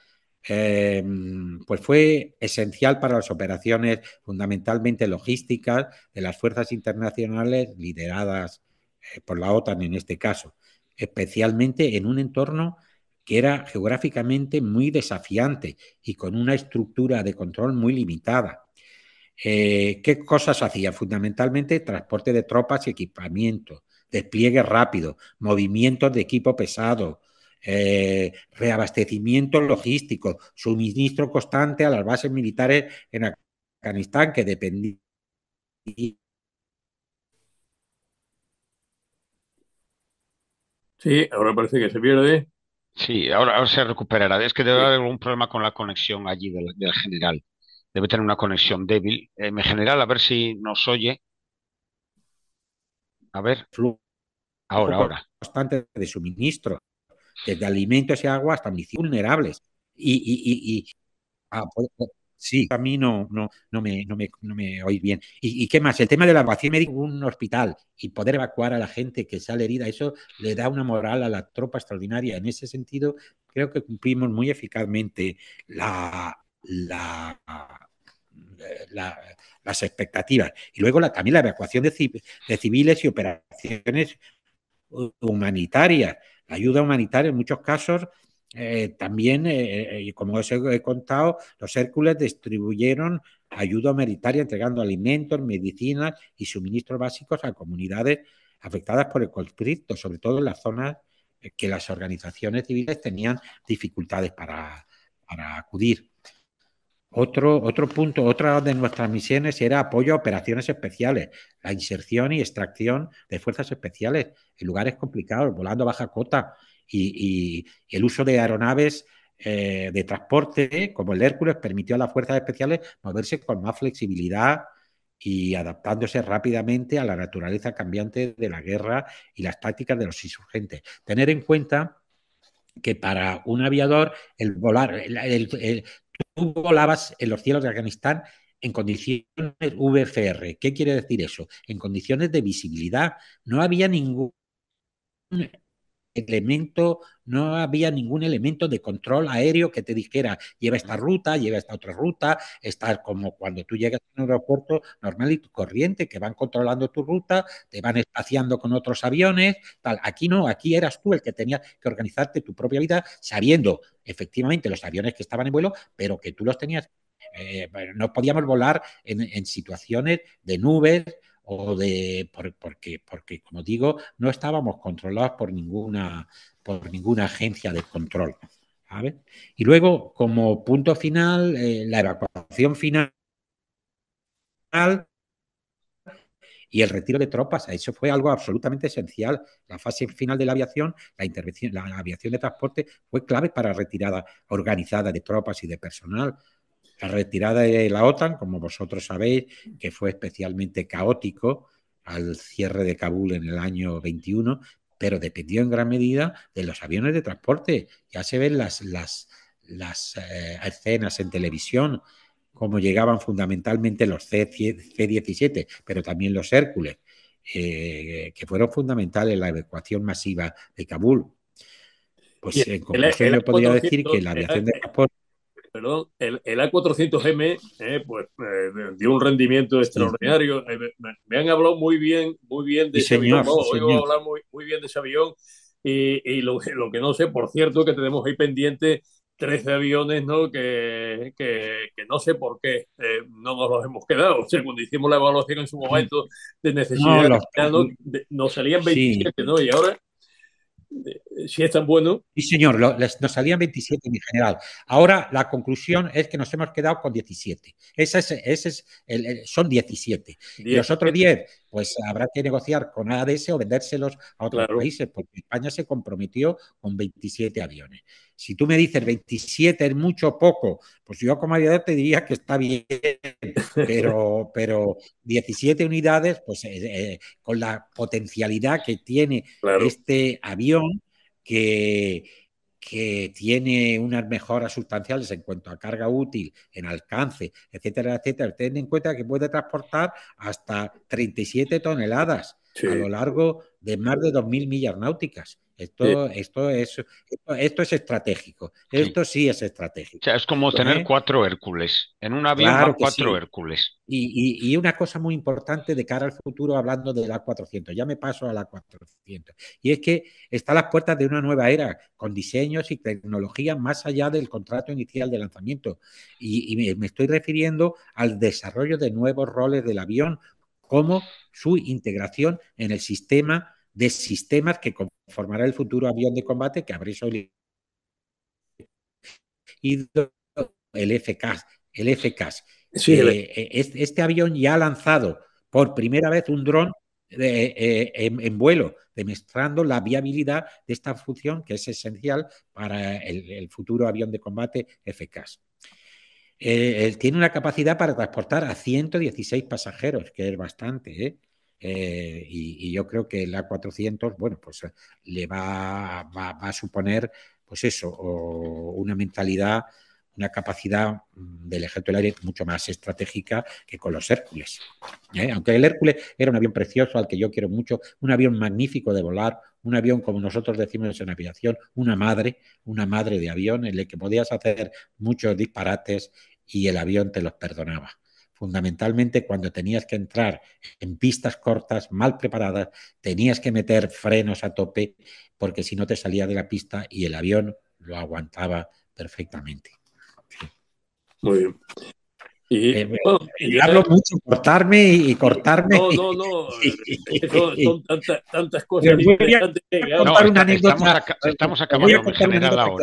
Em, pues fue esencial para las operaciones fundamentalmente logísticas de las fuerzas internacionales lideradas eh, por la OTAN en este caso, especialmente en un entorno que era geográficamente muy desafiante y con una estructura de control muy limitada. Eh, ¿Qué cosas hacía? Fundamentalmente transporte de tropas y equipamiento, despliegue rápido, movimientos de equipo pesado, eh, reabastecimiento logístico, suministro constante a las bases militares en Afganistán que dependía Sí, ahora parece que se pierde. Sí, ahora, se recuperará. Es que debe haber algún problema con la conexión allí del, general. Debe tener una conexión débil. Eh, general, a ver si nos oye. A ver. ahora, ahora. Constante de suministro desde alimentos y agua hasta municipios vulnerables. Y, y, ah, pues, pues, sí, a mí no, no, me, no, me, no me oís bien. ¿Y, qué más? El tema de la evacuación médica en un hospital y poder evacuar a la gente que sale herida, eso le da una moral a la tropa extraordinaria. En ese sentido, creo que cumplimos muy eficazmente la, la las expectativas. Y luego la, también la evacuación de, civiles y operaciones humanitarias. La ayuda humanitaria en muchos casos eh, también, eh, eh, como os he contado, los Hércules distribuyeron ayuda humanitaria entregando alimentos, medicinas y suministros básicos a comunidades afectadas por el conflicto, sobre todo en las zonas que las organizaciones civiles tenían dificultades para acudir. Otro, otro punto, otra de nuestras misiones era apoyo a operaciones especiales, la inserción y extracción de fuerzas especiales en lugares complicados, volando a baja cota y, el uso de aeronaves eh, de transporte como el Hércules permitió a las fuerzas especiales moverse con más flexibilidad y adaptándose rápidamente a la naturaleza cambiante de la guerra y las tácticas de los insurgentes. Tener en cuenta que para un aviador el volar, el, tú volabas en los cielos de Afganistán en condiciones VFR. ¿Qué quiere decir eso? En condiciones de visibilidad. No había ningún elemento, no había ningún elemento de control aéreo que te dijera, lleva esta ruta, lleva esta otra ruta, estás como cuando tú llegas a un aeropuerto normal y corriente, que van controlando tu ruta, te van espaciando con otros aviones, tal. Aquí no, aquí eras tú el que tenía que organizarte tu propia vida sabiendo efectivamente los aviones que estaban en vuelo, pero que tú los tenías. Eh, no podíamos volar en, en situaciones de nubes o de porque, porque como digo, no estábamos controlados por ninguna, por ninguna agencia de control. Y luego, como punto final, eh, la evacuación final y el retiro de tropas. Eso fue algo absolutamente esencial. La fase final de la aviación, la intervención, la aviación de transporte fue clave para la retirada organizada de tropas y de personal. La retirada de la OTAN, como vosotros sabéis, que fue especialmente caótico al cierre de Kabul en el año 21, pero dependió en gran medida de los aviones de transporte. Ya se ven las, las, las eh, escenas en televisión, como llegaban fundamentalmente los C-17, pero también los Hércules, eh, que fueron fundamentales en la evacuación masiva de Kabul. Pues en conclusión podría decir que la aviación de transporte perdón, el, A400M eh, pues, eh, dio un rendimiento extraordinario. Eh, me, han hablado muy bien, muy bien de ese avión. hablar muy, bien de ese avión. Y, y lo, lo, que no sé, por cierto, que tenemos ahí pendiente 13 aviones ¿no? que, no sé por qué no nos los hemos quedado. O cuando hicimos la evaluación en su momento de necesidad, no, nos salían 27, ¿no? Y ahora eh, si es tan bueno. Sí, señor, nos salían 27 en general. Ahora la conclusión es que nos hemos quedado con 17. Ese es, ese son 17. Y los otros 10, pues habrá que negociar con ADS o vendérselos a otros países, porque España se comprometió con 27 aviones. Si tú me dices 27 es mucho poco, pues yo como aviador te diría que está bien, pero, pero 17 unidades, pues eh, eh, con la potencialidad que tiene este avión, que, tiene unas mejoras sustanciales en cuanto a carga útil, en alcance, etcétera, etcétera, ten en cuenta que puede transportar hasta 37 toneladas a lo largo de más de 2.000 millas náuticas. Esto, esto, es, esto, es estratégico. Esto sí, es estratégico. O sea, es como tener ¿eh? cuatro Hércules. En un avión cuatro Hércules. Y, una cosa muy importante de cara al futuro, hablando del A400, ya me paso al A400. Y es que está a las puertas de una nueva era, con diseños y tecnologías más allá del contrato inicial de lanzamiento. y me estoy refiriendo al desarrollo de nuevos roles del avión como su integración en el sistema de sistemas que conformará el futuro avión de combate que habréis oído el El FCAS. Eh, eh, este avión ya ha lanzado por primera vez un dron eh, en, vuelo, demostrando la viabilidad de esta función que es esencial para el, futuro avión de combate FCAS él eh, eh, tiene una capacidad para transportar a 116 pasajeros, que es bastante, ¿eh? eh y, yo creo que el A400, bueno, pues le va, va, a suponer, pues eso, una mentalidad, una capacidad mm, del ejército del aire mucho más estratégica que con los Hércules. Aunque el Hércules era un avión precioso al que yo quiero mucho, un avión magnífico de volar, un avión como nosotros decimos en aviación, una madre, una madre de avión en el que podías hacer muchos disparates y el avión te los perdonaba. Fundamentalmente cuando tenías que entrar en pistas cortas, mal preparadas, tenías que meter frenos a tope porque si no te salía de la pista y el avión lo aguantaba perfectamente. Muy bien. Eh, y, hablo mucho, cortarme y cortarme. No, no, no. Son, tantas, tantas cosas estamos, acabando general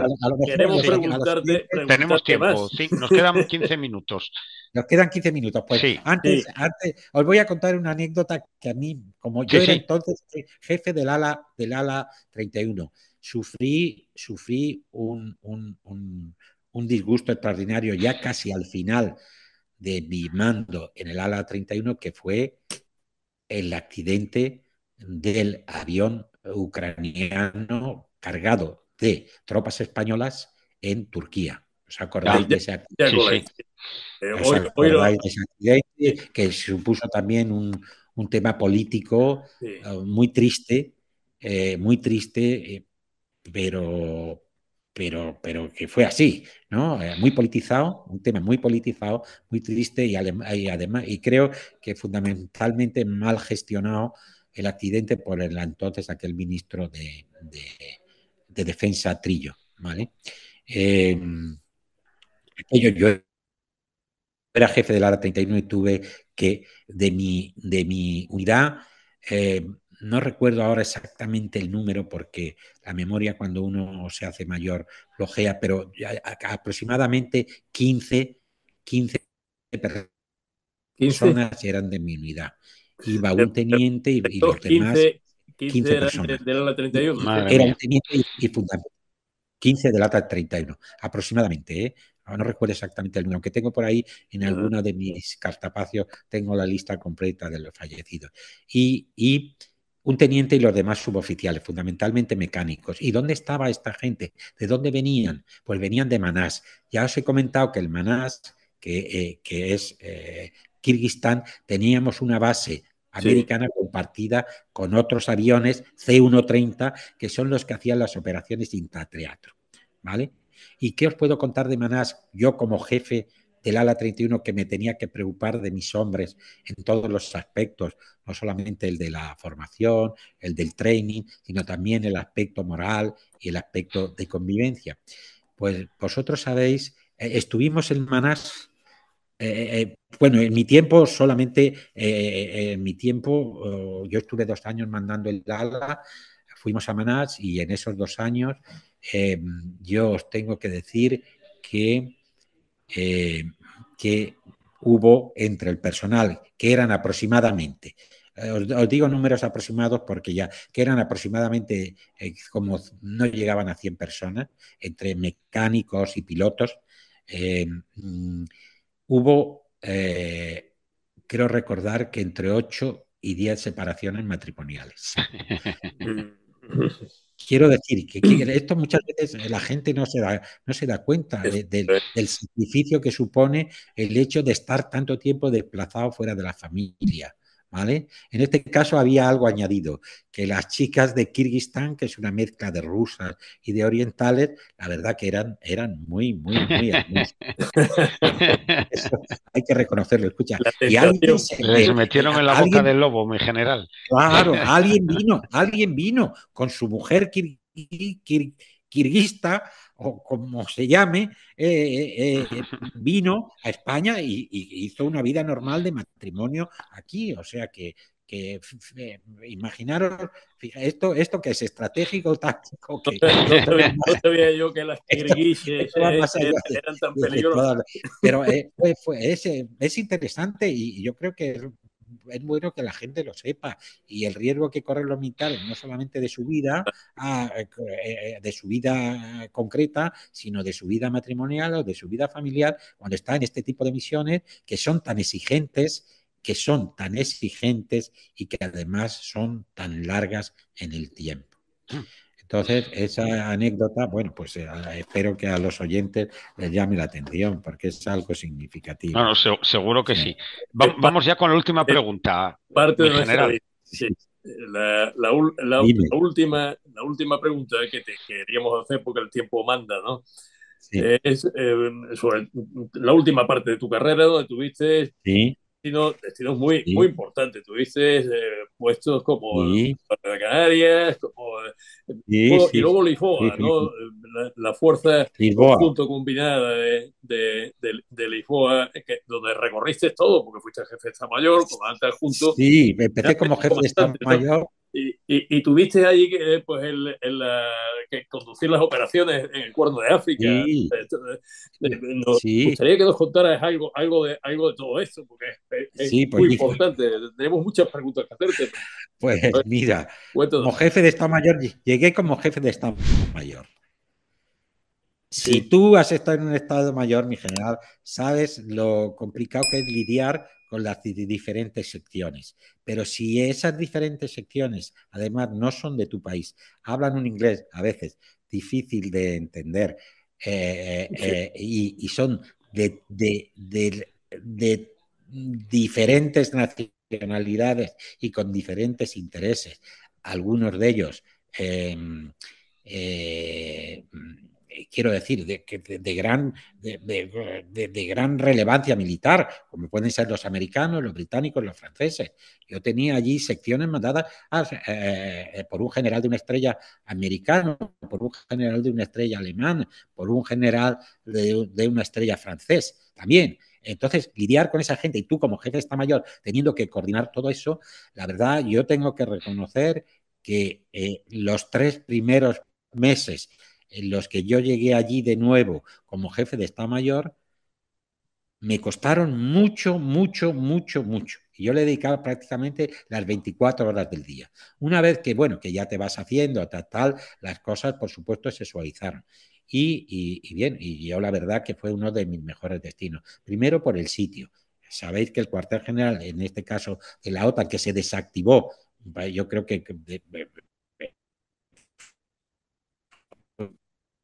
Tenemos tiempo, nos quedan 15 minutos. Nos quedan 15 minutos. Pues antes, antes, os voy a contar una anécdota que a mí, como yo era entonces jefe del ala, del ala 31, sufrí, sufrí un disgusto extraordinario ya casi al final de mi mando en el ala 31, que fue el accidente del avión ucraniano cargado de tropas españolas en Turquía. ¿Os acordáis de ese accidente? que supuso también un, un tema político eh, muy triste, eh, muy triste, eh, pero pero, pero que fue así, ¿no? Eh, muy politizado, un tema muy politizado, muy triste y, además, y creo que fundamentalmente mal gestionado el accidente por el entonces aquel ministro de, Defensa Trillo, ¿vale? Eh, yo, era jefe de la ARA 31 y tuve que de mi, de mi unidad eh, no recuerdo ahora exactamente el número porque la memoria cuando uno se hace mayor lojea, pero aproximadamente 15, 15 personas eran de mi unidad. Iba un teniente y, los demás 15, personas. De la 31. Era teniente y, 15 de la 31, aproximadamente, ¿eh? Ah, no recuerdo exactamente el número, aunque tengo por ahí en alguno de mis cartapacios, tengo la lista completa de los fallecidos. Y, y un teniente y los demás suboficiales, fundamentalmente mecánicos. ¿Y dónde estaba esta gente? ¿De dónde venían? Pues venían de Manás. Ya os he comentado que el Manás, que, eh, es eh, Kirguistán, teníamos una base americana compartida con otros aviones C-130, que son los que hacían las operaciones intrateatro. ¿Vale? ¿Y qué os puedo contar de Manás? Yo como jefe del ala 31 que me tenía que preocupar de mis hombres en todos los aspectos, no solamente el de la formación, el del training, sino también el aspecto moral y el aspecto de convivencia. Pues vosotros sabéis, eh, estuvimos en Manás, eh, eh, bueno, en mi tiempo solamente, en mi tiempo, oh, yo estuve dos años mandando el ala, fuimos a Manás y en esos dos años em, yo os tengo que decir que eh, que hubo entre el personal, que eran aproximadamente, eh, os, digo números aproximados porque ya, que eran aproximadamente eh, como no llegaban a 100 personas, entre mecánicos y pilotos, mm, hubo, creo recordar que entre 8 y 10 separaciones matrimoniales. Quiero decir que, esto muchas veces la gente no se da, no se da cuenta del sacrificio que supone el hecho de estar tanto tiempo desplazado fuera de la familia. ¿Vale? En este caso había algo añadido, que las chicas de Kirguistán, que es una mezcla de rusas y de orientales, la verdad que eran, eran muy, muy, muy hay que reconocerlo, escucha. se, metieron en la boca del lobo, mi general. Claro, alguien vino, alguien vino con su mujer kirguista o como se llame, eh, eh, eh, vino a España y, hizo una vida normal de matrimonio aquí. O sea que, que imaginaros, esto, esto que es estratégico, táctico. Que, no, sabía yo que las kirguish eran tan peligrosas. Pero fue, fue, es, es interesante y yo creo que es bueno que la gente lo sepa y el riesgo que corren los militares, no solamente de su vida, ah, eh, eh, eh, de su vida concreta, sino de su vida matrimonial o de su vida familiar, cuando está en este tipo de misiones que son tan exigentes que son tan exigentes y que además son tan largas en el tiempo. Entonces, esa anécdota, bueno, pues eh, espero que a los oyentes les llame la atención, porque es algo significativo. Bueno, seguro que sí. vamos ya con la última pregunta. Parte de sí, la, última, la, última, pregunta que queríamos hacer, porque el tiempo manda, ¿no? Es eh, sobre la última parte de tu carrera, donde tuviste destinos, muy, muy importantes. Tuviste eh, puestos como Canarias, como, eh, y luego Lisboa, ¿no? La, fuerza junto combinada de, de, de, Lisboa, que, donde recorriste todo, porque fuiste jefe de Estado Mayor, comandante adjunto. Sí, empecé como jefe de Estado Mayor. Y, tuviste ahí pues el, que conducir las operaciones en el Cuerno de África. Sí. Eh, eh, gustaría que nos contaras algo, algo, de, algo todo esto, porque es, pues, muy importante. Tenemos muchas preguntas que hacerte. Pues mira, como jefe de Estado Mayor, llegué como jefe de Estado Mayor. Si tú has estado en un Estado Mayor, mi general, sabes lo complicado que es lidiar con las diferentes secciones. Pero si esas diferentes secciones, además, no son de tu país, hablan un inglés a veces difícil de entender eh, eh, y, son de, diferentes nacionalidades y con diferentes intereses, algunos de ellos em, eh, quiero decir, de, gran, relevancia militar, como pueden ser los americanos, los británicos, los franceses. Yo tenía allí secciones mandadas ah, eh, eh, por un general de una estrella americano, por un general de una estrella alemán, por un general de una estrella francés también. Entonces, lidiar con esa gente y tú como jefe de Estado Mayor teniendo que coordinar todo eso, la verdad yo tengo que reconocer que eh, los tres primeros meses en los que yo llegué allí de nuevo como jefe de Estado Mayor, me costaron mucho, mucho, mucho, mucho. Y yo le dedicaba prácticamente las 24 horas del día. Una vez que, bueno, que ya te vas haciendo, tal, tal, las cosas, por supuesto, se suavizaron. Y, y, y bien, y yo la verdad que fue uno de mis mejores destinos. Primero por el sitio. Sabéis que el cuartel general, en este caso de la OTAN, que se desactivó, yo creo que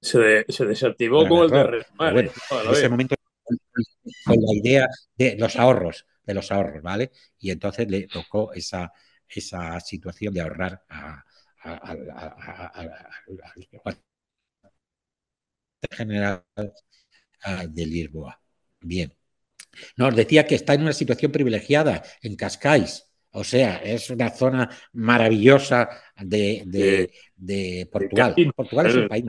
Se, desactivó con el en ese momento con la idea de los ahorros, de los ahorros, ¿vale? Y entonces le tocó esa, situación de ahorrar a, general de Lisboa. Bien. Nos decía que está en una situación privilegiada en Cascais, o sea, es una zona maravillosa de, Portugal. Portugal es un país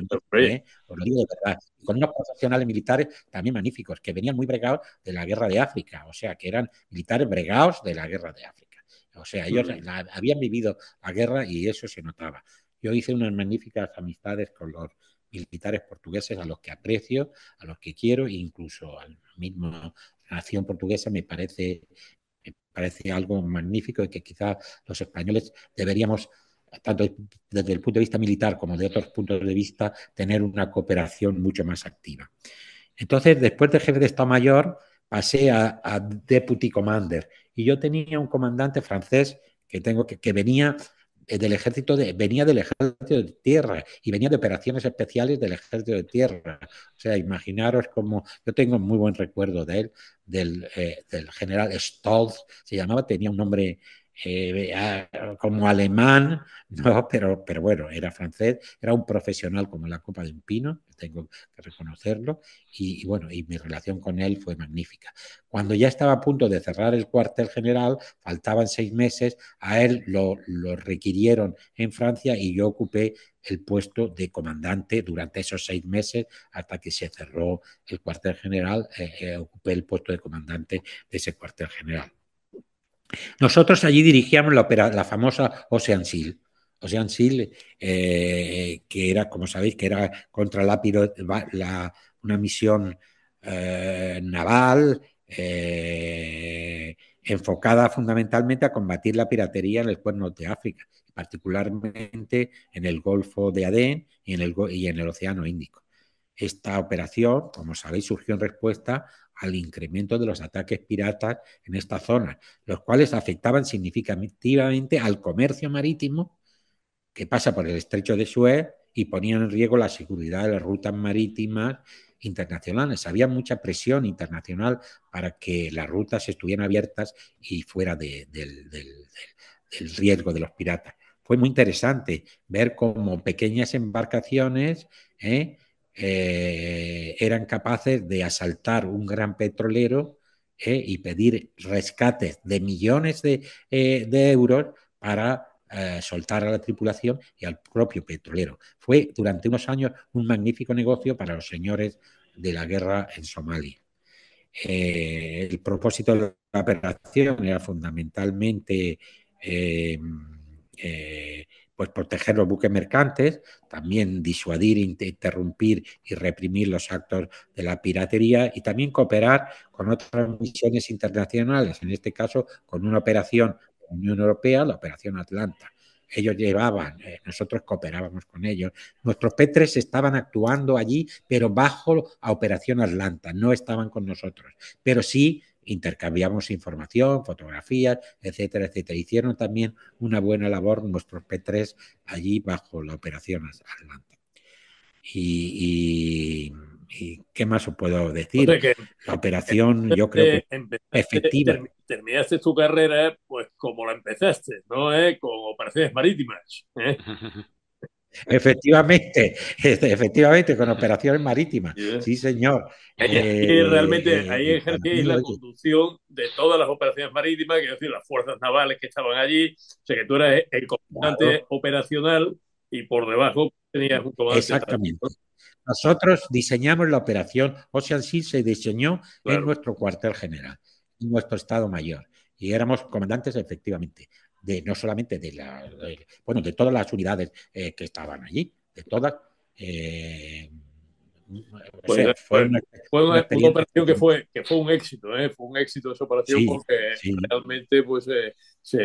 ¿eh? os lo digo de verdad. Con unos profesionales militares también magníficos, que venían muy bregados de la guerra de África. O sea, que eran militares bregados de la guerra de África. O sea, ellos habían vivido la guerra y eso se notaba. Yo hice unas magníficas amistades con los militares portugueses a los que aprecio, a los que quiero, e incluso la misma nación portuguesa me parece parece algo magnífico y que quizá los españoles deberíamos tanto desde el punto de vista militar como de otros puntos de vista, tener una cooperación mucho más activa. Entonces, después de jefe de Estado Mayor, pasé a, Deputy Commander y yo tenía un comandante francés que, tengo que, que venía eh, del ejército de, venía del ejército de tierra y venía de operaciones especiales del ejército de tierra. O sea, imaginaros como yo tengo muy buen recuerdo de él, del, eh, del general Stolz, se llamaba, tenía un nombre eh, ah, como alemán, no, pero, pero bueno, era francés, era un profesional como la Copa de un Pino, tengo que reconocerlo, y, bueno, y mi relación con él fue magnífica. Cuando ya estaba a punto de cerrar el cuartel general, faltaban seis meses, a él lo, requirieron en Francia y yo ocupé el puesto de comandante durante esos seis meses hasta que se cerró el cuartel general, eh, eh ocupé el puesto de comandante de ese cuartel general. Nosotros allí dirigíamos la, la famosa Ocean Seal. Ocean eh, que era, como sabéis, que era contra la, la una misión eh, naval eh, enfocada fundamentalmente a combatir la piratería en el cuerno de África, particularmente en el Golfo de Adén y en el, y en el Océano Índico. Esta operación, como sabéis, surgió en respuesta al incremento de los ataques piratas en esta zona, los cuales afectaban significativamente al comercio marítimo que pasa por el estrecho de Suez y ponían en riesgo la seguridad de las rutas marítimas internacionales. Había mucha presión internacional para que las rutas estuvieran abiertas y fuera del, riesgo de los piratas. Fue muy interesante ver cómo pequeñas embarcaciones ¿eh? Eh, eran capaces de asaltar un gran petrolero eh, y pedir rescates de millones de, eh, euros para soltar a la tripulación y al propio petrolero. Fue durante unos años un magnífico negocio para los señores de la guerra en Somalia. el propósito de la operación era fundamentalmente pues proteger los buques mercantes, también disuadir, interrumpir y reprimir los actos de la piratería y también cooperar con otras misiones internacionales, en este caso con una operación Unión Europea, la Operación Atlanta. Ellos llevaban, eh, nosotros cooperábamos con ellos. Nuestros Petres estaban actuando allí, pero bajo la Operación Atlanta, no estaban con nosotros, pero sí intercambiamos información, fotografías, etcétera, etcétera. Hicieron también una buena labor nuestros P3 allí bajo la operación Atlanta. Y, qué más os puedo decir? la operación, yo creo que efectiva. terminaste tu carrera, pues como la empezaste, ¿no? ¿Eh? Con operaciones marítimas. ¿eh? Efectivamente, efectivamente, con operaciones marítimas. Sí, señor. Eh, realmente eh, ahí eh, ejercí la conducción de todas las operaciones marítimas, que es decir, las fuerzas navales que estaban allí. O que tú eras el comandante operacional y por debajo tenías un comandante. Exactamente. Nosotros diseñamos la operación Ocean Sea, se diseñó en nuestro cuartel general, en nuestro Estado Mayor. Y éramos comandantes efectivamente no solamente de la, bueno, de todas las unidades eh, que estaban allí, de todas. Eh, fue, una, fue operación que fue, que fue un éxito, ¿eh? fue un éxito esa operación porque realmente pues, se,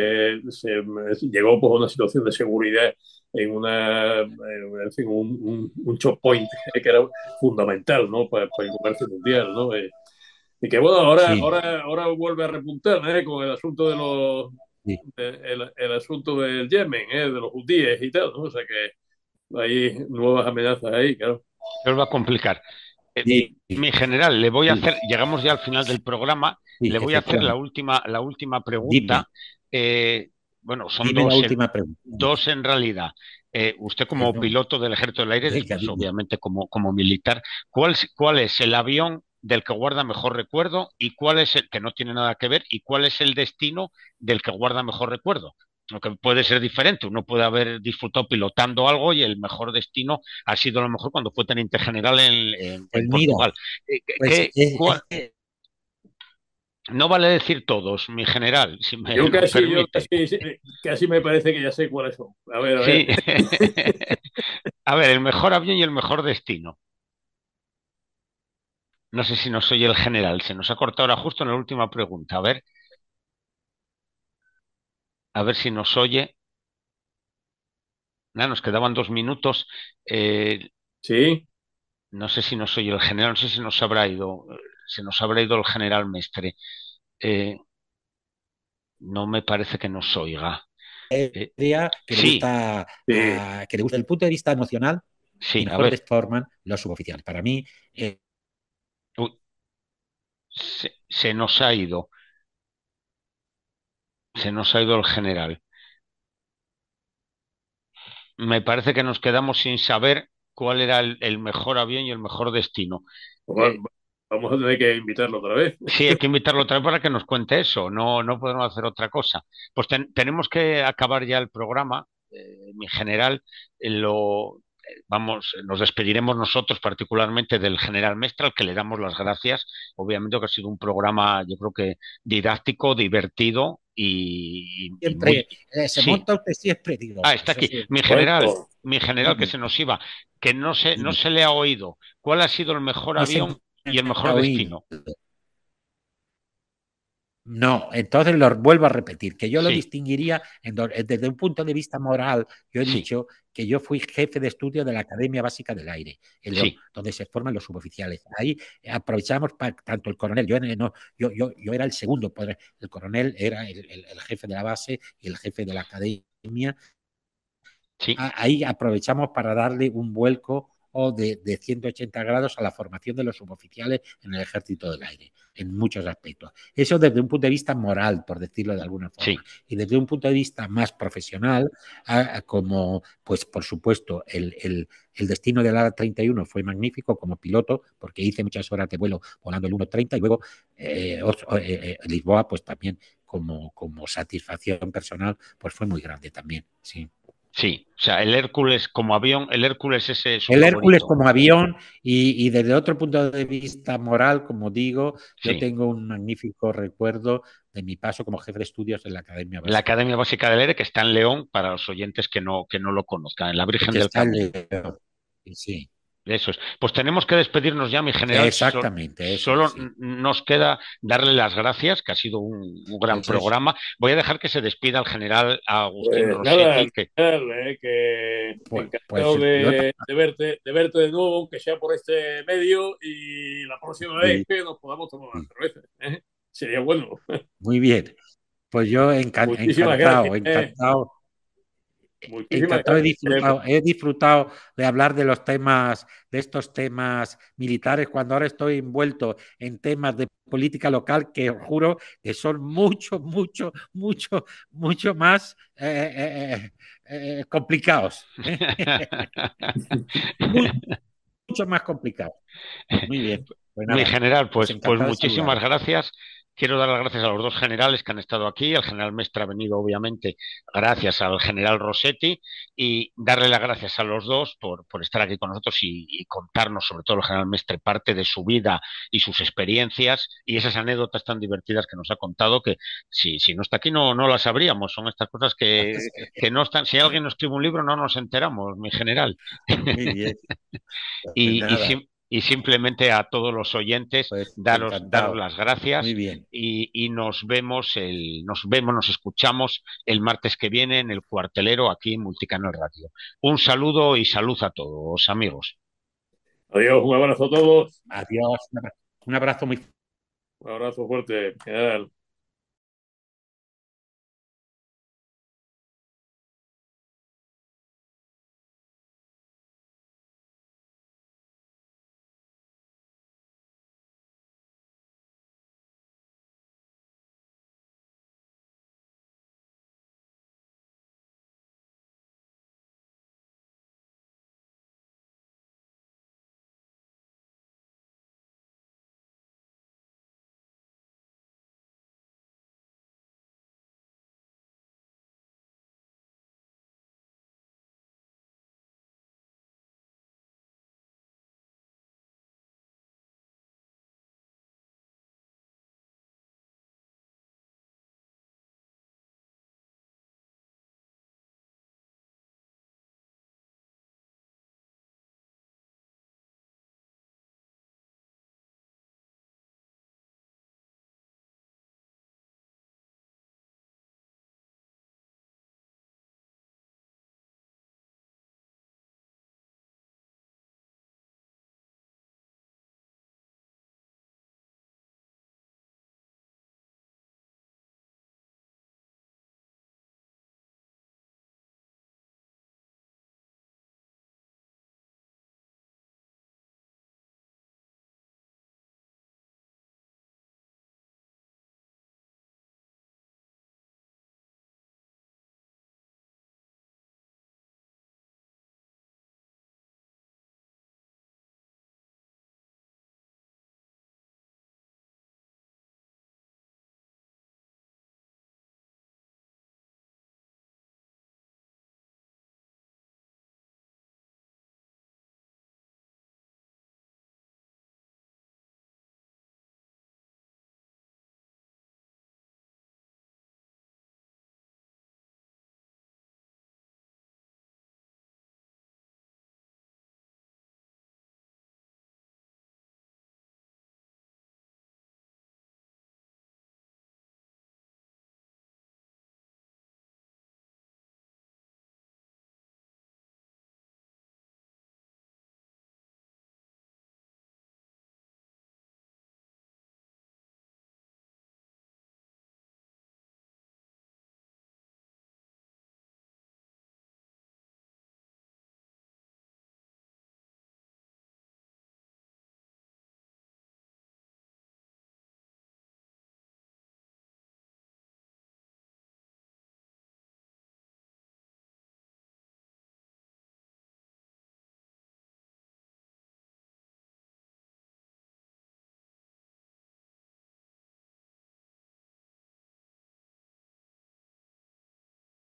llegó pues, a una situación de seguridad en, una, un, un, choke point que era fundamental ¿no? para, el comercio mundial. ¿no? y que bueno, ahora, ahora, ahora vuelve a repuntar con el asunto de los, el, el, asunto del Yemen, ¿eh? de los judíes y todo, o sea que hay nuevas amenazas ahí, claro. va a complicar. Eh, mi general, le voy a hacer, llegamos ya al final del programa, le voy a hacer la última, la última pregunta. Eh, bueno, son dos, en, dos en realidad. Eh, usted como piloto del Ejército del Aire, pues, obviamente como, como militar, ¿cuál, ¿cuál es el avión del que guarda mejor recuerdo y cuál es el que no tiene nada que ver y cuál es el destino del que guarda mejor recuerdo. Lo que puede ser diferente, uno puede haber disfrutado pilotando algo y el mejor destino ha sido a lo mejor cuando fue teniente general en, no vale decir todos, mi general. Si me yo, casi, me parece que ya sé cuáles son. a ver, el mejor avión y el mejor destino. No sé si nos oye el general, se nos ha cortado ahora justo en la última pregunta. A ver. A ver si nos oye. Nada, nos quedaban dos minutos. Eh, sí. No sé si nos oye el general, no sé si nos habrá ido, se nos habrá ido el general Mestre. Eh, no me parece que nos oiga. Eh, día ah, que, le gusta, el punto de vista emocional sí, forman los suboficiales. Para mí, se, nos ha ido. Se nos ha ido el general. Me parece que nos quedamos sin saber cuál era el, mejor avión y el mejor destino. Eh, vamos a tener que invitarlo otra vez. Sí, hay que invitarlo otra vez para que nos cuente eso. No, no podemos hacer otra cosa. Pues tenemos que acabar ya el programa, eh, mi general. Lo, vamos, nos despediremos nosotros particularmente del general Mestral, que le damos las gracias. Obviamente que ha sido un programa, yo creo que didáctico, divertido y... siempre, eh, se monta usted Ah, está aquí. Mi general, mi general que se nos iba, que no se, no se le ha oído. ¿Cuál ha sido el mejor avión y el mejor destino? No, entonces lo vuelvo a repetir, que yo lo distinguiría eh, desde un punto de vista moral. Yo he dicho que yo fui jefe de estudio de la Academia Básica del Aire, donde se forman los suboficiales. Ahí aprovechamos para, tanto el coronel, eh, yo, yo, yo, era el segundo, el coronel era el, el jefe de la base y el jefe de la academia. Ahí aprovechamos para darle un vuelco o de, de 180 grados a la formación de los suboficiales en el ejército del aire, en muchos aspectos. Eso desde un punto de vista moral, por decirlo de alguna forma. Y desde un punto de vista más profesional, como, pues por supuesto, el, el, el destino del A31 fue magnífico como piloto, porque hice muchas horas de vuelo volando el 1.30 y luego eh, eh, eh, Lisboa, pues también como, como satisfacción personal, pues fue muy grande también, sí. Sí, o sea, el Hércules como avión, el Hércules ese es... El Hércules como avión y, desde otro punto de vista moral, como digo, yo tengo un magnífico recuerdo de mi paso como jefe de estudios en la Academia Básica. La Academia Básica del Aire, que está en León, para los oyentes que no, que no lo conozcan, en la Virgen que del León, Sí. Eso es. Pues tenemos que despedirnos ya, mi general. Exactamente. Solo nos queda darle las gracias, que ha sido un, gran programa. Voy a dejar que se despida el general Agustín pues, Rossetti. que, eh, que pues, encantado pues, de, verte, de verte de nuevo, aunque sea por este medio, y la próxima vez que nos podamos tomar una cerveza. ¿eh? Sería bueno. Muy bien. Pues yo encantado, encantado he disfrutado, de hablar de los temas, de estos temas militares, cuando ahora estoy envuelto en temas de política local que os juro que son mucho, mucho, mucho, mucho más eh, eh, eh, complicados. mucho, más complicados. Muy bien. Pues general, pues, pues muchísimas gracias. Quiero dar las gracias a los dos generales que han estado aquí. El general Mestre ha venido, obviamente, gracias al general Rossetti y darle las gracias a los dos por, por estar aquí con nosotros y, contarnos, sobre todo el general Mestre, parte de su vida y sus experiencias y esas anécdotas tan divertidas que nos ha contado que si, si no está aquí no, no las sabríamos. Son estas cosas que, no están. Si alguien nos escribe un libro no nos enteramos, mi general. y, pues y, y simplemente a todos los oyentes pues, daros, daros, las gracias Muy bien. Y, nos vemos nos vemos nos escuchamos el martes que viene en el cuartelero aquí en Multicanal Radio un saludo y salud a todos amigos adiós un abrazo a todos adiós un abrazo muy un abrazo fuerte